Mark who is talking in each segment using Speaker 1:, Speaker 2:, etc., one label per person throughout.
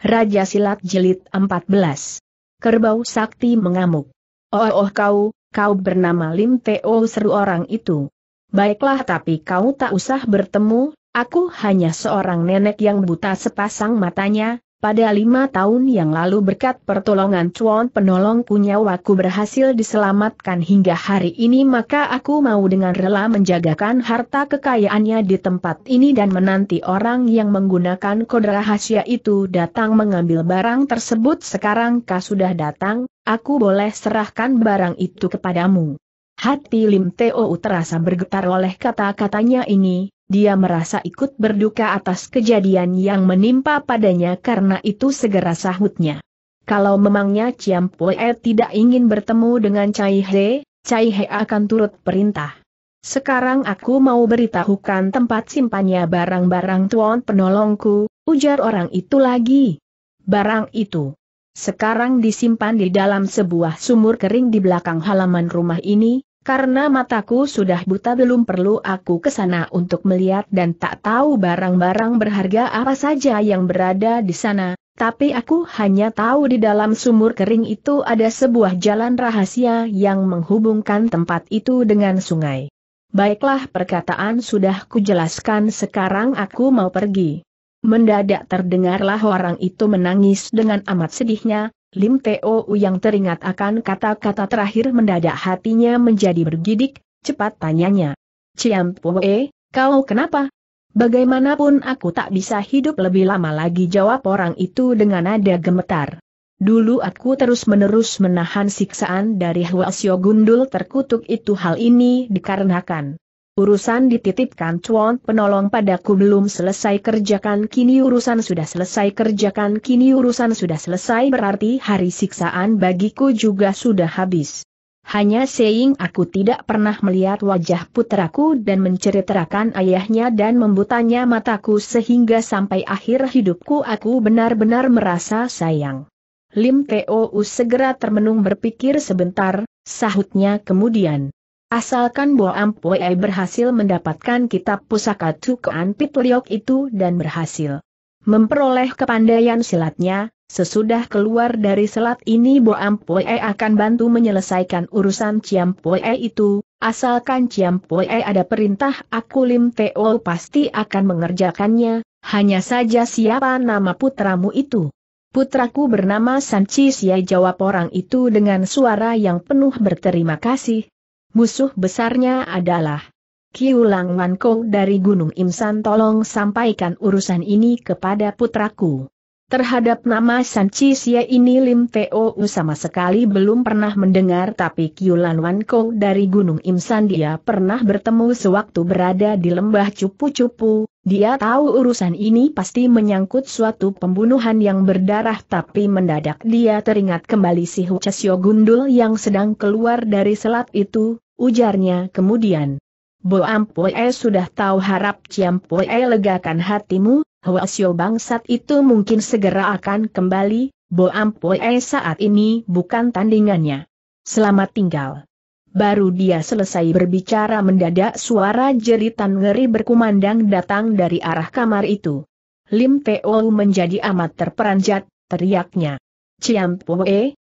Speaker 1: Raja Silat Jelit 14. Kerbau Sakti mengamuk. Oh, oh kau, kau bernama Lim Teo seru orang itu. Baiklah tapi kau tak usah bertemu, aku hanya seorang nenek yang buta sepasang matanya, pada lima tahun yang lalu berkat pertolongan Chuan penolong punya kunyawaku berhasil diselamatkan hingga hari ini maka aku mau dengan rela menjagakan harta kekayaannya di tempat ini dan menanti orang yang menggunakan kode rahasia itu datang mengambil barang tersebut sekarang kau sudah datang, aku boleh serahkan barang itu kepadamu. Hati Lim Teo terasa bergetar oleh kata-katanya ini, dia merasa ikut berduka atas kejadian yang menimpa padanya karena itu segera sahutnya. Kalau memangnya Ciam Pue tidak ingin bertemu dengan Cai He, Cai He akan turut perintah. Sekarang aku mau beritahukan tempat simpannya barang-barang tuan penolongku, ujar orang itu lagi. Barang itu sekarang disimpan di dalam sebuah sumur kering di belakang halaman rumah ini, karena mataku sudah buta belum perlu aku ke sana untuk melihat dan tak tahu barang-barang berharga apa saja yang berada di sana, tapi aku hanya tahu di dalam sumur kering itu ada sebuah jalan rahasia yang menghubungkan tempat itu dengan sungai. Baiklah perkataan sudah kujelaskan sekarang aku mau pergi. Mendadak terdengarlah orang itu menangis dengan amat sedihnya, Lim Teo yang teringat akan kata-kata terakhir mendadak hatinya menjadi bergidik, cepat tanyanya. Ciam Pue, kau kenapa? Bagaimanapun aku tak bisa hidup lebih lama lagi jawab orang itu dengan nada gemetar. Dulu aku terus-menerus menahan siksaan dari Hwasyo Gundul terkutuk itu hal ini dikarenakan Urusan dititipkan cuan penolong padaku belum selesai kerjakan kini urusan sudah selesai kerjakan kini urusan sudah selesai berarti hari siksaan bagiku juga sudah habis. Hanya seing aku tidak pernah melihat wajah putraku dan menceritakan ayahnya dan membutanya mataku sehingga sampai akhir hidupku aku benar-benar merasa sayang. Lim Teo segera termenung berpikir sebentar, sahutnya kemudian. Asalkan Bo Ampue berhasil mendapatkan kitab pusaka Tukuan Pitliok itu dan berhasil memperoleh kepandaian silatnya, Sesudah keluar dari selat ini Bo Ampue akan bantu menyelesaikan urusan Ciam itu, asalkan Ciam ada perintah aku Lim Teo pasti akan mengerjakannya, hanya saja siapa nama putramu itu. Putraku bernama Sanchi Siai jawab orang itu dengan suara yang penuh berterima kasih, Musuh besarnya adalah Kiulang Wanko dari Gunung Imsan tolong sampaikan urusan ini kepada putraku. Terhadap nama San Cisia ini Lim Teo sama sekali belum pernah mendengar tapi Lan Wan Ko dari Gunung Imsan dia pernah bertemu sewaktu berada di lembah Cupu-Cupu, dia tahu urusan ini pasti menyangkut suatu pembunuhan yang berdarah tapi mendadak dia teringat kembali si Hucesio Gundul yang sedang keluar dari selat itu, ujarnya kemudian. Boampoe sudah tahu harap Ciampoe legakan hatimu, Hwasyo bangsat itu mungkin segera akan kembali, Bo Ampue saat ini bukan tandingannya. Selamat tinggal. Baru dia selesai berbicara mendadak suara jeritan ngeri berkumandang datang dari arah kamar itu. Lim Teo menjadi amat terperanjat, teriaknya. Ciam Poe.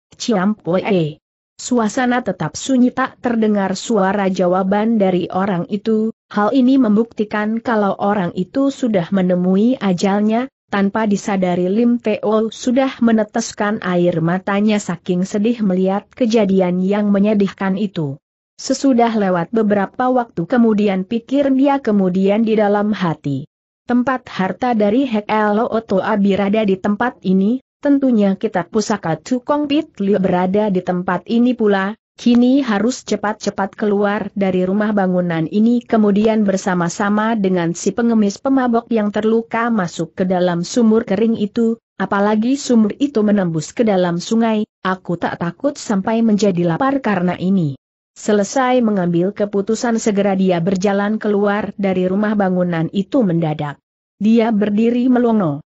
Speaker 1: Suasana tetap sunyi tak terdengar suara jawaban dari orang itu, Hal ini membuktikan kalau orang itu sudah menemui ajalnya, tanpa disadari Lim Teo sudah meneteskan air matanya saking sedih melihat kejadian yang menyedihkan itu. Sesudah lewat beberapa waktu kemudian pikir dia kemudian di dalam hati. Tempat harta dari Hek Elo Oto Abi berada di tempat ini, tentunya kitab pusaka Cukong Pit Liu berada di tempat ini pula, Kini harus cepat-cepat keluar dari rumah bangunan ini kemudian bersama-sama dengan si pengemis pemabok yang terluka masuk ke dalam sumur kering itu, apalagi sumur itu menembus ke dalam sungai, aku tak takut sampai menjadi lapar karena ini. Selesai mengambil keputusan segera dia berjalan keluar dari rumah bangunan itu mendadak. Dia berdiri melongo.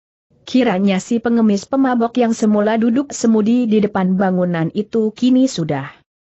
Speaker 1: Kiranya si pengemis pemabok yang semula duduk semudi di depan bangunan itu kini sudah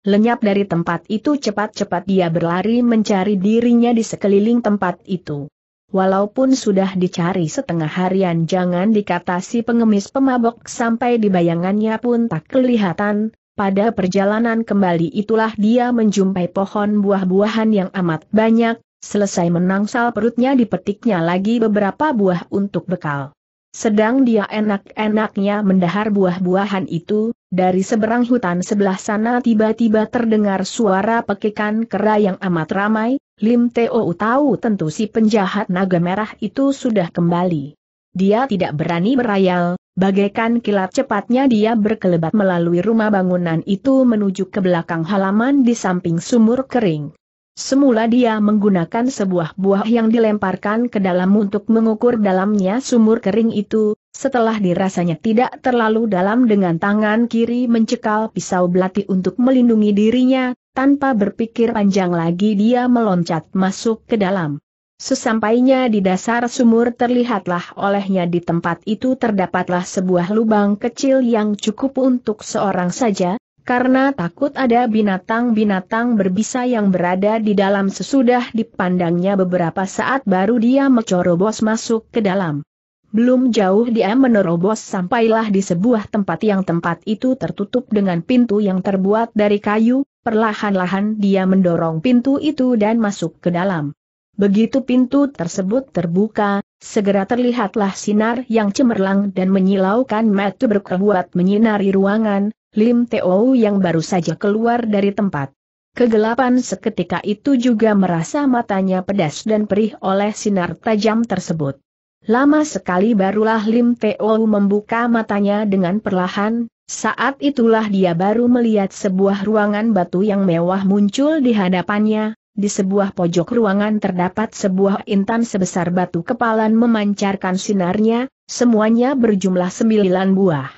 Speaker 1: Lenyap dari tempat itu cepat-cepat dia berlari mencari dirinya di sekeliling tempat itu. Walaupun sudah dicari setengah harian jangan dikata si pengemis pemabok sampai di bayangannya pun tak kelihatan, pada perjalanan kembali itulah dia menjumpai pohon buah-buahan yang amat banyak, selesai menangsal perutnya dipetiknya lagi beberapa buah untuk bekal. Sedang dia enak-enaknya mendahar buah-buahan itu, dari seberang hutan sebelah sana tiba-tiba terdengar suara pekikan kera yang amat ramai, Lim Teo tahu tentu si penjahat naga merah itu sudah kembali. Dia tidak berani berayal, bagaikan kilat cepatnya dia berkelebat melalui rumah bangunan itu menuju ke belakang halaman di samping sumur kering. Semula dia menggunakan sebuah buah yang dilemparkan ke dalam untuk mengukur dalamnya sumur kering itu, setelah dirasanya tidak terlalu dalam dengan tangan kiri mencekal pisau belati untuk melindungi dirinya, tanpa berpikir panjang lagi dia meloncat masuk ke dalam. Sesampainya di dasar sumur terlihatlah olehnya di tempat itu terdapatlah sebuah lubang kecil yang cukup untuk seorang saja, karena takut ada binatang-binatang berbisa yang berada di dalam sesudah dipandangnya beberapa saat baru dia mencorobos masuk ke dalam. Belum jauh dia menerobos sampailah di sebuah tempat yang tempat itu tertutup dengan pintu yang terbuat dari kayu, perlahan-lahan dia mendorong pintu itu dan masuk ke dalam. Begitu pintu tersebut terbuka, segera terlihatlah sinar yang cemerlang dan menyilaukan mata berkebuat menyinari ruangan, Lim Teo yang baru saja keluar dari tempat. Kegelapan seketika itu juga merasa matanya pedas dan perih oleh sinar tajam tersebut. Lama sekali barulah Lim Teo membuka matanya dengan perlahan, saat itulah dia baru melihat sebuah ruangan batu yang mewah muncul di hadapannya, di sebuah pojok ruangan terdapat sebuah intan sebesar batu kepalan memancarkan sinarnya, semuanya berjumlah sembilan buah.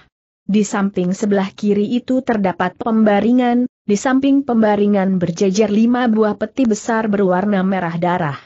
Speaker 1: Di samping sebelah kiri itu terdapat pembaringan, di samping pembaringan berjejer lima buah peti besar berwarna merah darah.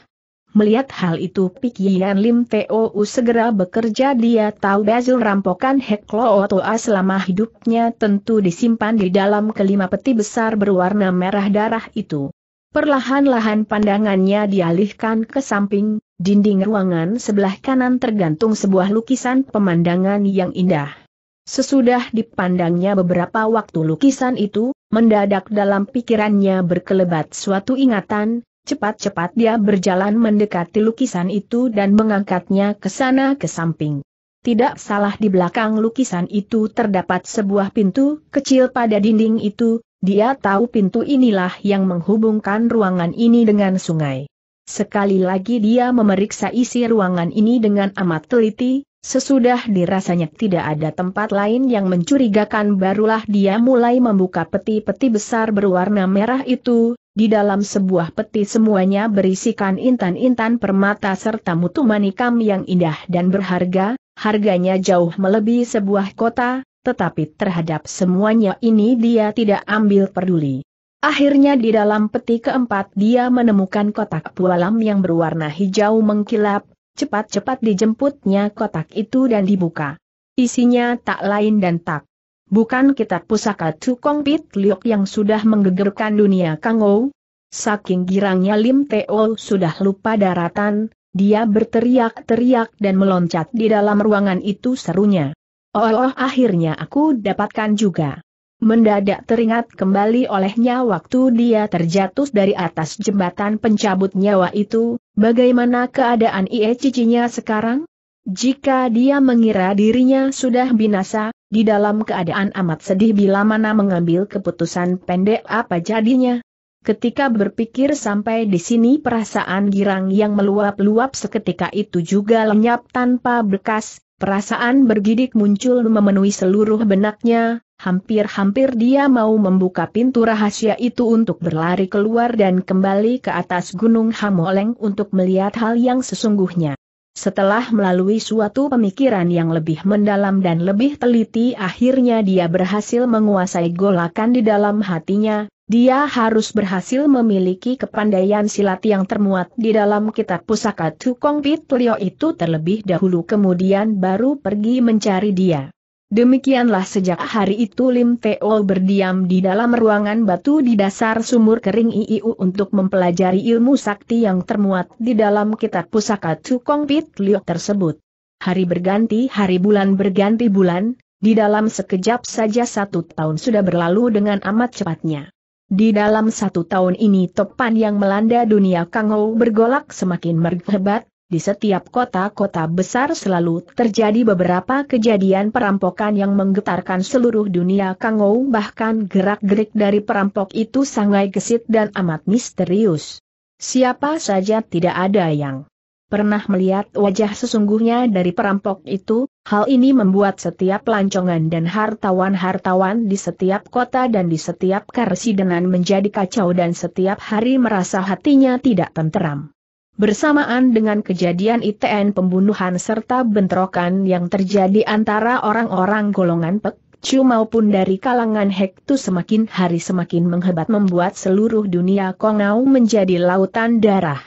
Speaker 1: Melihat hal itu pikiran Lim T.O.U. segera bekerja dia tahu Basil rampokan Heklo Otoa selama hidupnya tentu disimpan di dalam kelima peti besar berwarna merah darah itu. Perlahan-lahan pandangannya dialihkan ke samping, dinding ruangan sebelah kanan tergantung sebuah lukisan pemandangan yang indah. Sesudah dipandangnya beberapa waktu lukisan itu, mendadak dalam pikirannya berkelebat suatu ingatan, cepat-cepat dia berjalan mendekati lukisan itu dan mengangkatnya ke sana ke samping. Tidak salah di belakang lukisan itu terdapat sebuah pintu kecil pada dinding itu, dia tahu pintu inilah yang menghubungkan ruangan ini dengan sungai. Sekali lagi dia memeriksa isi ruangan ini dengan amat teliti, Sesudah dirasanya tidak ada tempat lain yang mencurigakan barulah dia mulai membuka peti-peti besar berwarna merah itu, di dalam sebuah peti semuanya berisikan intan-intan permata serta mutu manikam yang indah dan berharga, harganya jauh melebihi sebuah kota, tetapi terhadap semuanya ini dia tidak ambil peduli. Akhirnya di dalam peti keempat dia menemukan kotak pualam yang berwarna hijau mengkilap, cepat-cepat dijemputnya kotak itu dan dibuka. Isinya tak lain dan tak. Bukan kitab pusaka Tukong Pit Liok yang sudah menggegerkan dunia Kangou. Saking girangnya Lim Teo sudah lupa daratan, dia berteriak-teriak dan meloncat di dalam ruangan itu serunya. Oh, oh akhirnya aku dapatkan juga. Mendadak teringat kembali olehnya waktu dia terjatuh dari atas jembatan pencabut nyawa itu, Bagaimana keadaan Ie Cicinya sekarang? Jika dia mengira dirinya sudah binasa, di dalam keadaan amat sedih bila mana mengambil keputusan pendek apa jadinya. Ketika berpikir sampai di sini perasaan girang yang meluap-luap seketika itu juga lenyap tanpa bekas, perasaan bergidik muncul memenuhi seluruh benaknya, Hampir-hampir dia mau membuka pintu rahasia itu untuk berlari keluar dan kembali ke atas Gunung Hamoleng untuk melihat hal yang sesungguhnya. Setelah melalui suatu pemikiran yang lebih mendalam dan lebih teliti akhirnya dia berhasil menguasai golakan di dalam hatinya, dia harus berhasil memiliki kepandaian silat yang termuat di dalam kitab pusaka Tukong Pit Leo itu terlebih dahulu kemudian baru pergi mencari dia. Demikianlah sejak hari itu Lim Teo berdiam di dalam ruangan batu di dasar sumur kering IIU untuk mempelajari ilmu sakti yang termuat di dalam kitab pusaka Cukong Pit Liu tersebut. Hari berganti hari bulan berganti bulan, di dalam sekejap saja satu tahun sudah berlalu dengan amat cepatnya. Di dalam satu tahun ini topan yang melanda dunia Kangou bergolak semakin mergebat, di setiap kota-kota besar selalu terjadi beberapa kejadian perampokan yang menggetarkan seluruh dunia Kangou bahkan gerak-gerik dari perampok itu sangat gesit dan amat misterius. Siapa saja tidak ada yang pernah melihat wajah sesungguhnya dari perampok itu, hal ini membuat setiap pelancongan dan hartawan-hartawan di setiap kota dan di setiap karsidenan menjadi kacau dan setiap hari merasa hatinya tidak tenteram. Bersamaan dengan kejadian ITN pembunuhan serta bentrokan yang terjadi antara orang-orang golongan Pek Chu maupun dari kalangan Hektu semakin hari semakin menghebat membuat seluruh dunia Kongau menjadi lautan darah.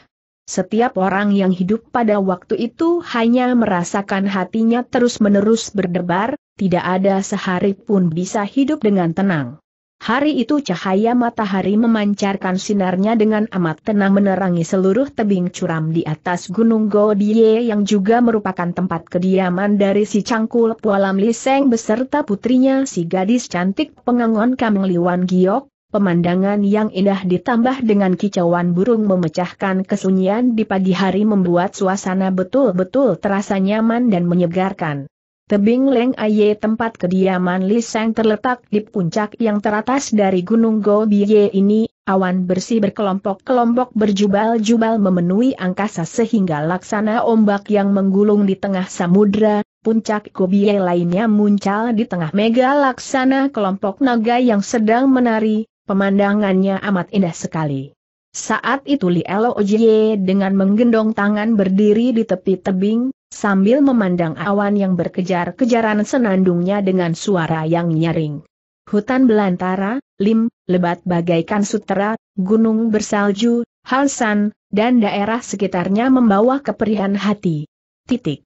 Speaker 1: Setiap orang yang hidup pada waktu itu hanya merasakan hatinya terus-menerus berdebar, tidak ada sehari pun bisa hidup dengan tenang. Hari itu cahaya matahari memancarkan sinarnya dengan amat tenang menerangi seluruh tebing curam di atas Gunung Godie yang juga merupakan tempat kediaman dari si cangkul Pualam Liseng beserta putrinya si gadis cantik pengangon Kameng Liwan Giok. Pemandangan yang indah ditambah dengan kicauan burung memecahkan kesunyian di pagi hari membuat suasana betul-betul terasa nyaman dan menyegarkan. Tebing Leng Aye tempat kediaman Li Seng terletak di puncak yang teratas dari Gunung Gobiye ini, awan bersih berkelompok-kelompok berjubal-jubal memenuhi angkasa sehingga laksana ombak yang menggulung di tengah samudra, puncak Gobiye lainnya muncul di tengah mega laksana kelompok naga yang sedang menari, pemandangannya amat indah sekali. Saat itu Lielo Ojie dengan menggendong tangan berdiri di tepi tebing, sambil memandang awan yang berkejar-kejaran senandungnya dengan suara yang nyaring. Hutan belantara, lim, lebat bagaikan sutera, gunung bersalju, halsan, dan daerah sekitarnya membawa keperihan hati. Titik.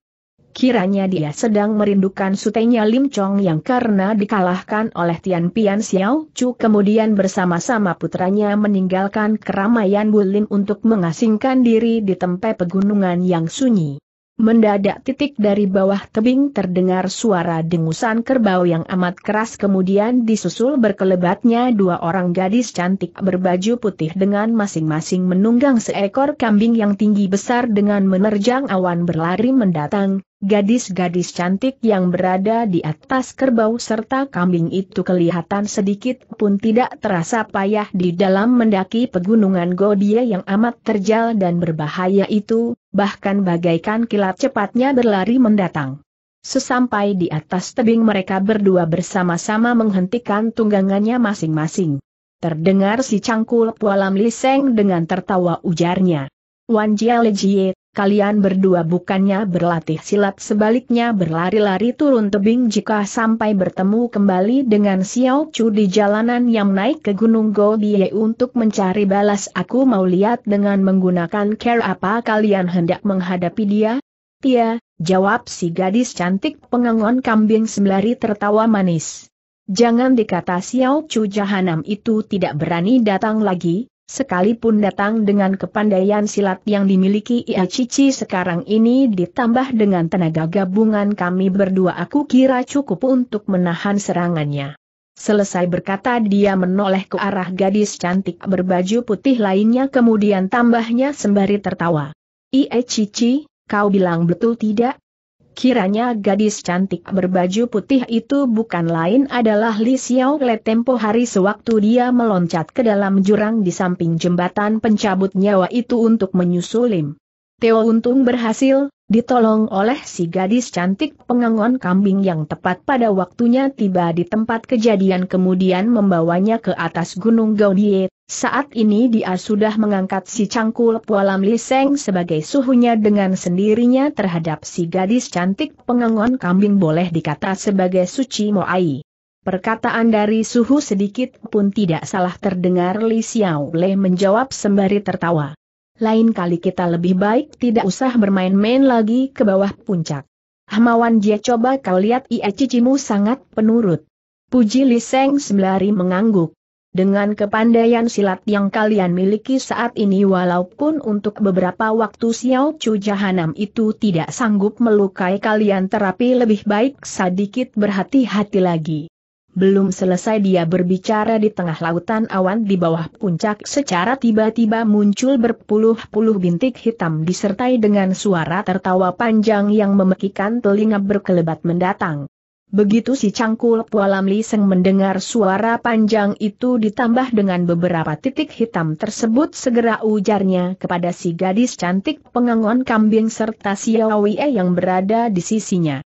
Speaker 1: Kiranya dia sedang merindukan sutenya Lim Chong yang karena dikalahkan oleh Tian Pian Xiao Chu kemudian bersama-sama putranya meninggalkan keramaian Bulim untuk mengasingkan diri di tempat pegunungan yang sunyi. Mendadak titik dari bawah tebing terdengar suara dengusan kerbau yang amat keras kemudian disusul berkelebatnya dua orang gadis cantik berbaju putih dengan masing-masing menunggang seekor kambing yang tinggi besar dengan menerjang awan berlari mendatang, Gadis-gadis cantik yang berada di atas kerbau serta kambing itu kelihatan sedikit pun tidak terasa payah di dalam mendaki pegunungan Godia yang amat terjal dan berbahaya itu, bahkan bagaikan kilat cepatnya berlari mendatang. Sesampai di atas tebing mereka berdua bersama-sama menghentikan tunggangannya masing-masing. Terdengar si cangkul pualam liseng dengan tertawa ujarnya. Wan Jialejie, kalian berdua bukannya berlatih silat sebaliknya berlari-lari turun tebing jika sampai bertemu kembali dengan Xiao Chu di jalanan yang naik ke Gunung Goldie untuk mencari balas aku mau lihat dengan menggunakan care apa kalian hendak menghadapi dia? Tia, jawab si gadis cantik pengangon kambing sembari tertawa manis. Jangan dikata Xiao Chu Jahanam itu tidak berani datang lagi, Sekalipun datang dengan kepandaian silat yang dimiliki Ia Cici sekarang ini ditambah dengan tenaga gabungan kami berdua aku kira cukup untuk menahan serangannya. Selesai berkata dia menoleh ke arah gadis cantik berbaju putih lainnya kemudian tambahnya sembari tertawa. Ie Cici, kau bilang betul tidak? Kiranya gadis cantik berbaju putih itu bukan lain adalah Li Xiao Le tempo hari sewaktu dia meloncat ke dalam jurang di samping jembatan pencabut nyawa itu untuk menyusulim. Teo untung berhasil, ditolong oleh si gadis cantik pengangon kambing yang tepat pada waktunya tiba di tempat kejadian kemudian membawanya ke atas gunung Gaudiet. Saat ini dia sudah mengangkat si cangkul pualam Liseng sebagai suhunya dengan sendirinya terhadap si gadis cantik pengangon kambing boleh dikata sebagai suci moai. Perkataan dari suhu sedikit pun tidak salah terdengar Li Xiao Le menjawab sembari tertawa. Lain kali kita lebih baik tidak usah bermain-main lagi ke bawah puncak. Hamawan dia coba kau lihat ia cicimu sangat penurut. Puji Seng sembari mengangguk. Dengan kepandaian silat yang kalian miliki saat ini walaupun untuk beberapa waktu Xiao Chu Jahanam itu tidak sanggup melukai kalian terapi lebih baik sedikit berhati-hati lagi. Belum selesai dia berbicara di tengah lautan awan di bawah puncak secara tiba-tiba muncul berpuluh-puluh bintik hitam disertai dengan suara tertawa panjang yang memekikan telinga berkelebat mendatang. Begitu si cangkul Pualam Liseng mendengar suara panjang itu ditambah dengan beberapa titik hitam tersebut segera ujarnya kepada si gadis cantik pengangon kambing serta si Yawie yang berada di sisinya.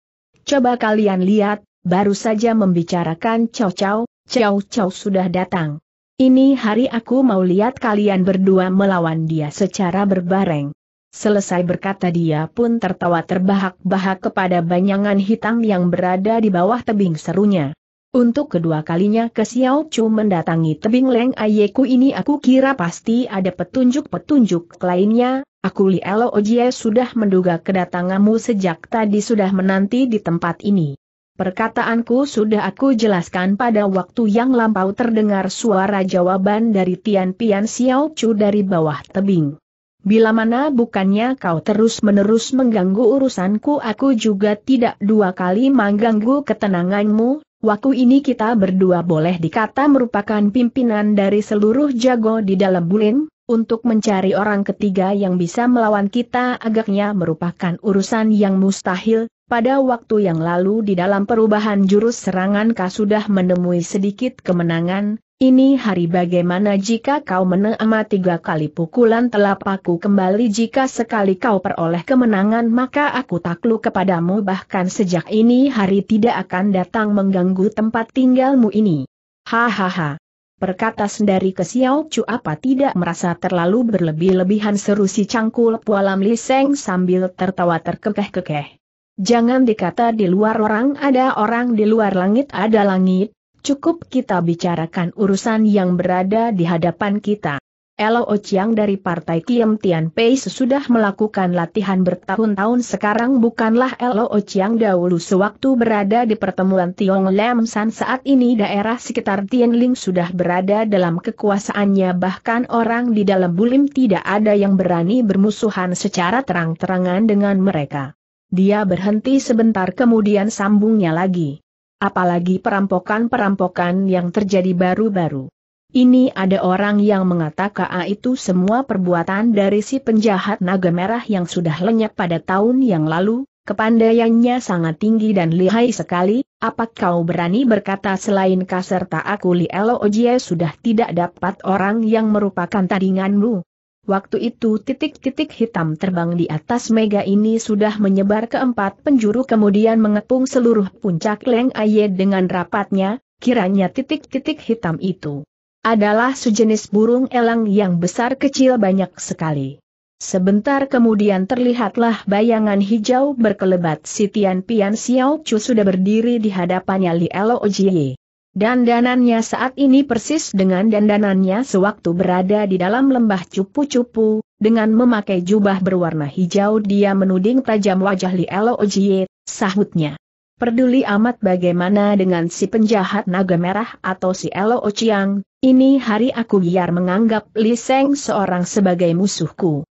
Speaker 1: Coba kalian lihat, baru saja membicarakan Chow Chow, Chow Chow sudah datang. Ini hari aku mau lihat kalian berdua melawan dia secara berbareng. Selesai berkata dia pun tertawa terbahak-bahak kepada banyangan hitam yang berada di bawah tebing serunya. Untuk kedua kalinya ke Xiao Chu mendatangi tebing Leng Ayeku ini aku kira pasti ada petunjuk-petunjuk lainnya, aku Li Elo Ojie sudah menduga kedatanganmu sejak tadi sudah menanti di tempat ini. Perkataanku sudah aku jelaskan pada waktu yang lampau terdengar suara jawaban dari Tian Pian Xiao Chu dari bawah tebing. Bila mana bukannya kau terus-menerus mengganggu urusanku aku juga tidak dua kali mengganggu ketenanganmu, Waktu ini kita berdua boleh dikata merupakan pimpinan dari seluruh jago di dalam bulin, untuk mencari orang ketiga yang bisa melawan kita agaknya merupakan urusan yang mustahil, pada waktu yang lalu di dalam perubahan jurus serangan kau sudah menemui sedikit kemenangan, ini hari bagaimana jika kau menama tiga kali pukulan telapakku kembali jika sekali kau peroleh kemenangan maka aku takluk kepadamu bahkan sejak ini hari tidak akan datang mengganggu tempat tinggalmu ini. Hahaha. Perkata sendari ke Xiao Chu apa tidak merasa terlalu berlebih-lebihan seru si cangkul pualam liseng sambil tertawa terkekeh-kekeh. Jangan dikata di luar orang ada orang di luar langit ada langit, cukup kita bicarakan urusan yang berada di hadapan kita. Elo Ociang dari Partai Kiem Tian Pei sudah melakukan latihan bertahun-tahun sekarang bukanlah Elo Ociang dahulu sewaktu berada di pertemuan Tiong Lam San saat ini daerah sekitar Tianling sudah berada dalam kekuasaannya bahkan orang di dalam Bulim tidak ada yang berani bermusuhan secara terang-terangan dengan mereka. Dia berhenti sebentar kemudian sambungnya lagi apalagi perampokan-perampokan yang terjadi baru-baru. Ini ada orang yang mengatakan itu semua perbuatan dari si penjahat naga merah yang sudah lenyap pada tahun yang lalu, kepandaiannya sangat tinggi dan lihai sekali, apa kau berani berkata selain kaserta aku li Ojie sudah tidak dapat orang yang merupakan tandinganmu? Waktu itu titik-titik hitam terbang di atas mega ini sudah menyebar ke empat penjuru kemudian mengepung seluruh puncak Leng Aye dengan rapatnya, kiranya titik-titik hitam itu adalah sejenis burung elang yang besar kecil banyak sekali. Sebentar kemudian terlihatlah bayangan hijau berkelebat Sitian Pian Xiao Chu sudah berdiri di hadapannya Li Lo Ojie. Dan danannya saat ini persis dengan dandanannya sewaktu berada di dalam lembah cupu-cupu, dengan memakai jubah berwarna hijau dia menuding tajam wajah Li Elo Ojie, sahutnya. Perduli amat bagaimana dengan si penjahat naga merah atau si Elo Ociang, ini hari aku biar menganggap Li Seng seorang sebagai musuhku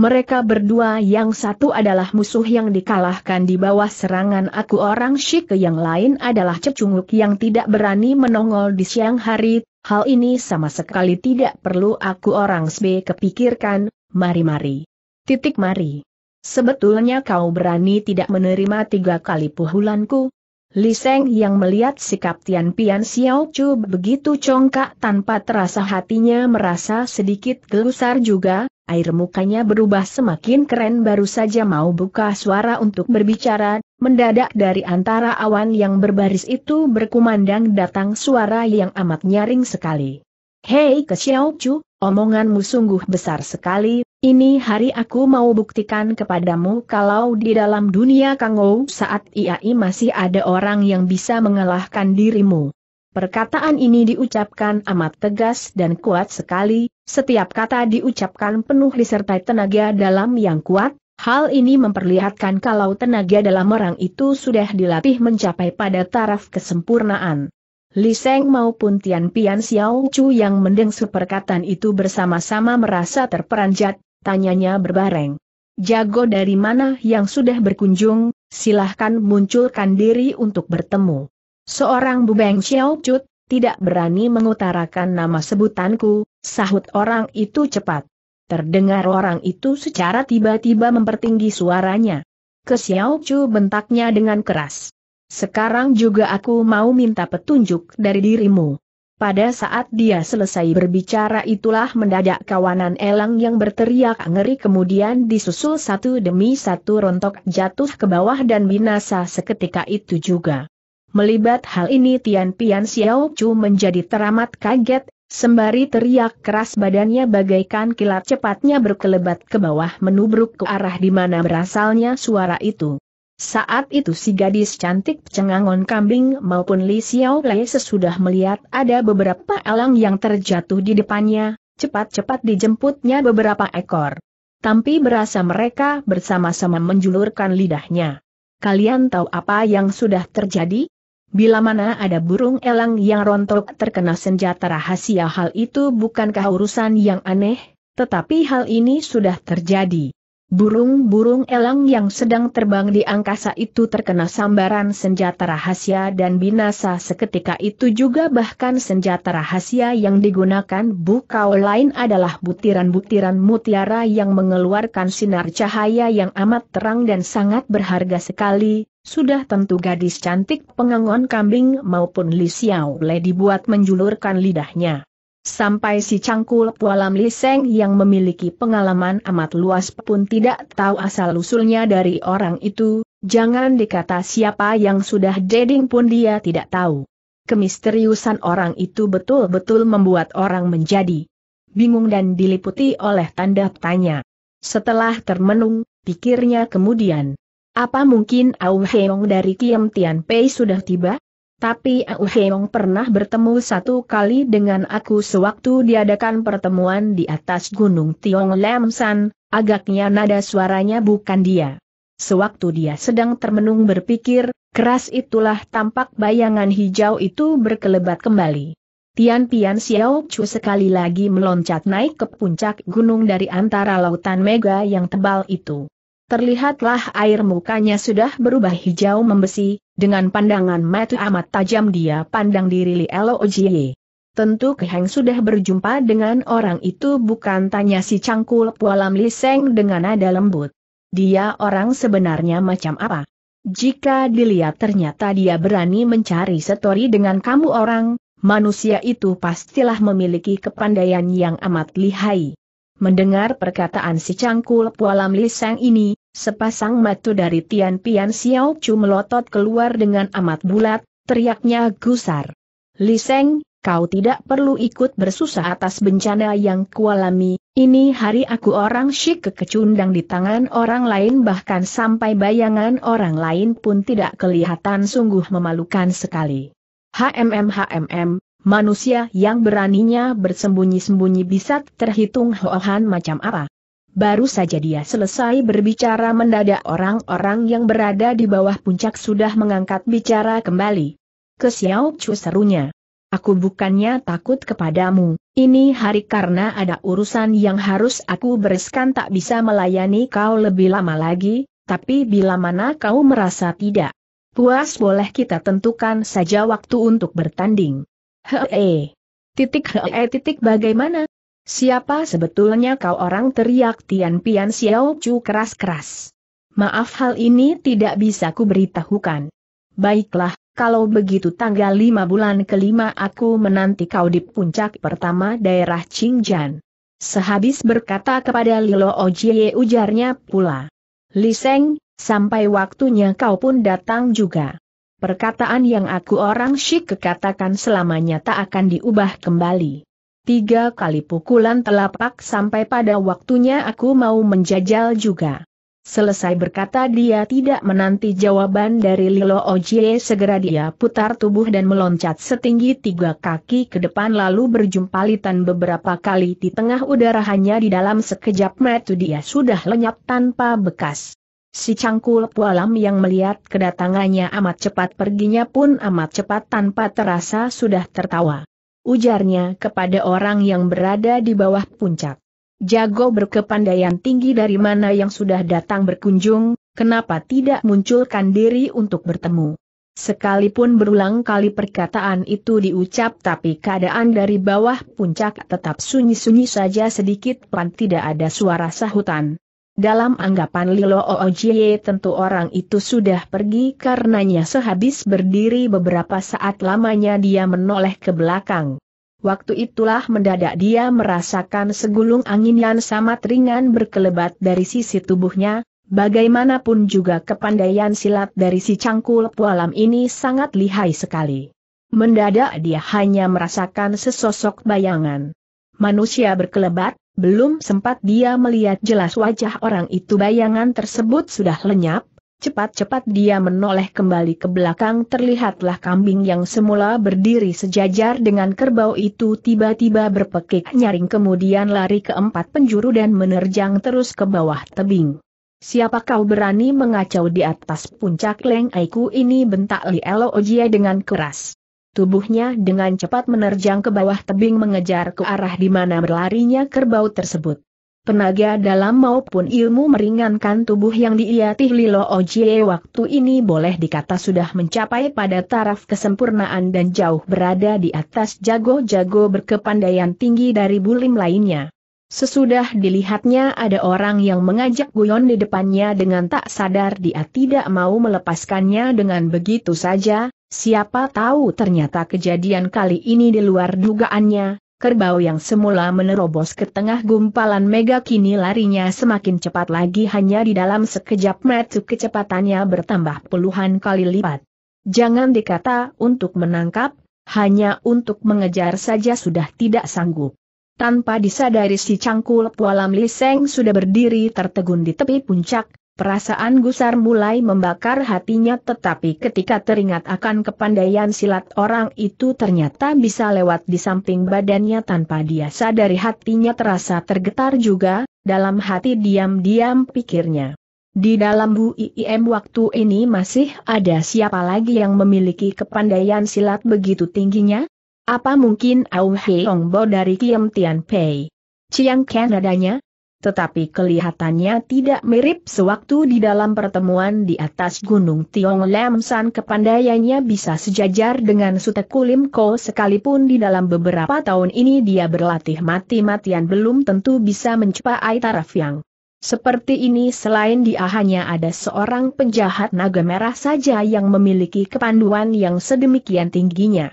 Speaker 1: mereka berdua yang satu adalah musuh yang dikalahkan di bawah serangan aku orang Shike yang lain adalah cecunguk yang tidak berani menongol di siang hari, hal ini sama sekali tidak perlu aku orang Sbe kepikirkan, mari-mari. Titik mari. Sebetulnya kau berani tidak menerima tiga kali puhulanku, Li Seng yang melihat sikap Tian Pian Xiao Chu begitu congkak tanpa terasa hatinya merasa sedikit gelusar juga, air mukanya berubah semakin keren baru saja mau buka suara untuk berbicara, mendadak dari antara awan yang berbaris itu berkumandang datang suara yang amat nyaring sekali. Hei ke Xiao Chu, Omonganmu sungguh besar sekali, ini hari aku mau buktikan kepadamu kalau di dalam dunia Kangou saat IAI masih ada orang yang bisa mengalahkan dirimu. Perkataan ini diucapkan amat tegas dan kuat sekali, setiap kata diucapkan penuh disertai tenaga dalam yang kuat, hal ini memperlihatkan kalau tenaga dalam orang itu sudah dilatih mencapai pada taraf kesempurnaan. Li Seng maupun Tian Pian Xiao Chu yang mendengar perkataan itu bersama-sama merasa terperanjat, tanyanya berbareng. Jago dari mana yang sudah berkunjung, silahkan munculkan diri untuk bertemu. Seorang Bubeng Xiao Chu tidak berani mengutarakan nama sebutanku, sahut orang itu cepat. Terdengar orang itu secara tiba-tiba mempertinggi suaranya. Ke Xiao Chu bentaknya dengan keras. Sekarang juga aku mau minta petunjuk dari dirimu. Pada saat dia selesai berbicara itulah mendadak kawanan elang yang berteriak ngeri kemudian disusul satu demi satu rontok jatuh ke bawah dan binasa seketika itu juga. Melibat hal ini Tian Pian Xiao Chu menjadi teramat kaget, sembari teriak keras badannya bagaikan kilat cepatnya berkelebat ke bawah menubruk ke arah di mana berasalnya suara itu. Saat itu si gadis cantik cengangon kambing maupun Li Xiao Lei sesudah melihat ada beberapa elang yang terjatuh di depannya, cepat-cepat dijemputnya beberapa ekor. Tapi berasa mereka bersama-sama menjulurkan lidahnya. Kalian tahu apa yang sudah terjadi? Bila mana ada burung elang yang rontok terkena senjata rahasia hal itu bukankah urusan yang aneh, tetapi hal ini sudah terjadi. Burung-burung elang yang sedang terbang di angkasa itu terkena sambaran senjata rahasia dan binasa seketika itu juga bahkan senjata rahasia yang digunakan bukau lain adalah butiran-butiran mutiara yang mengeluarkan sinar cahaya yang amat terang dan sangat berharga sekali, sudah tentu gadis cantik pengangon kambing maupun Li Xiao Le dibuat menjulurkan lidahnya. Sampai si cangkul pualam Liseng yang memiliki pengalaman amat luas pun tidak tahu asal-usulnya dari orang itu, jangan dikata siapa yang sudah deding pun dia tidak tahu. Kemisteriusan orang itu betul-betul membuat orang menjadi bingung dan diliputi oleh tanda tanya. Setelah termenung, pikirnya kemudian, apa mungkin Au Heong dari Kiam Tian Pei sudah tiba? Tapi Au Heong pernah bertemu satu kali dengan aku sewaktu diadakan pertemuan di atas Gunung Tiong Lam San, agaknya nada suaranya bukan dia. Sewaktu dia sedang termenung berpikir, keras itulah tampak bayangan hijau itu berkelebat kembali. Tian Pian Xiao Chu sekali lagi meloncat naik ke puncak gunung dari antara lautan mega yang tebal itu. Terlihatlah air mukanya sudah berubah hijau membesi, dengan pandangan mata amat tajam dia pandang diri Elo Ojie. Tentu Keheng sudah berjumpa dengan orang itu bukan tanya si cangkul pualam liseng dengan nada lembut. Dia orang sebenarnya macam apa? Jika dilihat ternyata dia berani mencari setori dengan kamu orang, manusia itu pastilah memiliki kepandaian yang amat lihai. Mendengar perkataan si cangkul pualam liseng ini, Sepasang matu dari Tian Pian Xiao Chu melotot keluar dengan amat bulat, teriaknya gusar. Li Seng, kau tidak perlu ikut bersusah atas bencana yang kualami, ini hari aku orang syik kekecundang di tangan orang lain bahkan sampai bayangan orang lain pun tidak kelihatan sungguh memalukan sekali. HMM HMM, manusia yang beraninya bersembunyi-sembunyi bisa terhitung hoahan macam apa. Baru saja dia selesai berbicara mendadak orang-orang yang berada di bawah puncak sudah mengangkat bicara kembali. Ke Xiao Chu serunya. Aku bukannya takut kepadamu, ini hari karena ada urusan yang harus aku bereskan tak bisa melayani kau lebih lama lagi, tapi bila mana kau merasa tidak puas boleh kita tentukan saja waktu untuk bertanding. Hee. Titik hee titik bagaimana? Siapa sebetulnya kau orang teriak Tian Pian Xiao Chu keras-keras. Maaf hal ini tidak bisa ku beritahukan. Baiklah, kalau begitu tanggal lima bulan kelima aku menanti kau di puncak pertama daerah Qingjian. Sehabis berkata kepada Lilo Ojie ujarnya pula. Liseng, sampai waktunya kau pun datang juga. Perkataan yang aku orang syik kekatakan selamanya tak akan diubah kembali tiga kali pukulan telapak sampai pada waktunya aku mau menjajal juga. Selesai berkata dia tidak menanti jawaban dari Lilo Ojie segera dia putar tubuh dan meloncat setinggi tiga kaki ke depan lalu berjumpalitan beberapa kali di tengah udara hanya di dalam sekejap metu dia sudah lenyap tanpa bekas. Si cangkul pualam yang melihat kedatangannya amat cepat perginya pun amat cepat tanpa terasa sudah tertawa ujarnya kepada orang yang berada di bawah puncak. Jago berkepandaian tinggi dari mana yang sudah datang berkunjung, kenapa tidak munculkan diri untuk bertemu? Sekalipun berulang kali perkataan itu diucap tapi keadaan dari bawah puncak tetap sunyi-sunyi saja sedikit pan tidak ada suara sahutan. Dalam anggapan Lilo Oojie tentu orang itu sudah pergi karenanya sehabis berdiri beberapa saat lamanya dia menoleh ke belakang. Waktu itulah mendadak dia merasakan segulung angin yang sama ringan berkelebat dari sisi tubuhnya, bagaimanapun juga kepandaian silat dari si cangkul pualam ini sangat lihai sekali. Mendadak dia hanya merasakan sesosok bayangan. Manusia berkelebat, belum sempat dia melihat jelas wajah orang itu bayangan tersebut sudah lenyap, cepat-cepat dia menoleh kembali ke belakang terlihatlah kambing yang semula berdiri sejajar dengan kerbau itu tiba-tiba berpekik nyaring kemudian lari ke empat penjuru dan menerjang terus ke bawah tebing. Siapa kau berani mengacau di atas puncak lengaiku ini bentak Li Elo Ojia dengan keras. Tubuhnya dengan cepat menerjang ke bawah tebing mengejar ke arah di mana berlarinya kerbau tersebut. Penaga dalam maupun ilmu meringankan tubuh yang diiatih Lilo Ojie waktu ini boleh dikata sudah mencapai pada taraf kesempurnaan dan jauh berada di atas jago-jago berkepandaian tinggi dari bulim lainnya. Sesudah dilihatnya ada orang yang mengajak guyon di depannya dengan tak sadar dia tidak mau melepaskannya dengan begitu saja, Siapa tahu ternyata kejadian kali ini di luar dugaannya, kerbau yang semula menerobos ke tengah gumpalan mega kini larinya semakin cepat lagi hanya di dalam sekejap mata kecepatannya bertambah puluhan kali lipat. Jangan dikata untuk menangkap, hanya untuk mengejar saja sudah tidak sanggup. Tanpa disadari si cangkul pualam Liseng sudah berdiri tertegun di tepi puncak, Perasaan gusar mulai membakar hatinya tetapi ketika teringat akan kepandaian silat orang itu ternyata bisa lewat di samping badannya tanpa dia sadari hatinya terasa tergetar juga, dalam hati diam-diam pikirnya. Di dalam Bu IIM waktu ini masih ada siapa lagi yang memiliki kepandaian silat begitu tingginya? Apa mungkin Au Heong Bo dari Kiam Tian Pei? Chiang Ken adanya? tetapi kelihatannya tidak mirip sewaktu di dalam pertemuan di atas Gunung Tiong Lam San kepandaiannya bisa sejajar dengan Sute Kulim Ko sekalipun di dalam beberapa tahun ini dia berlatih mati-matian belum tentu bisa mencapai taraf yang seperti ini selain dia hanya ada seorang penjahat naga merah saja yang memiliki kepanduan yang sedemikian tingginya.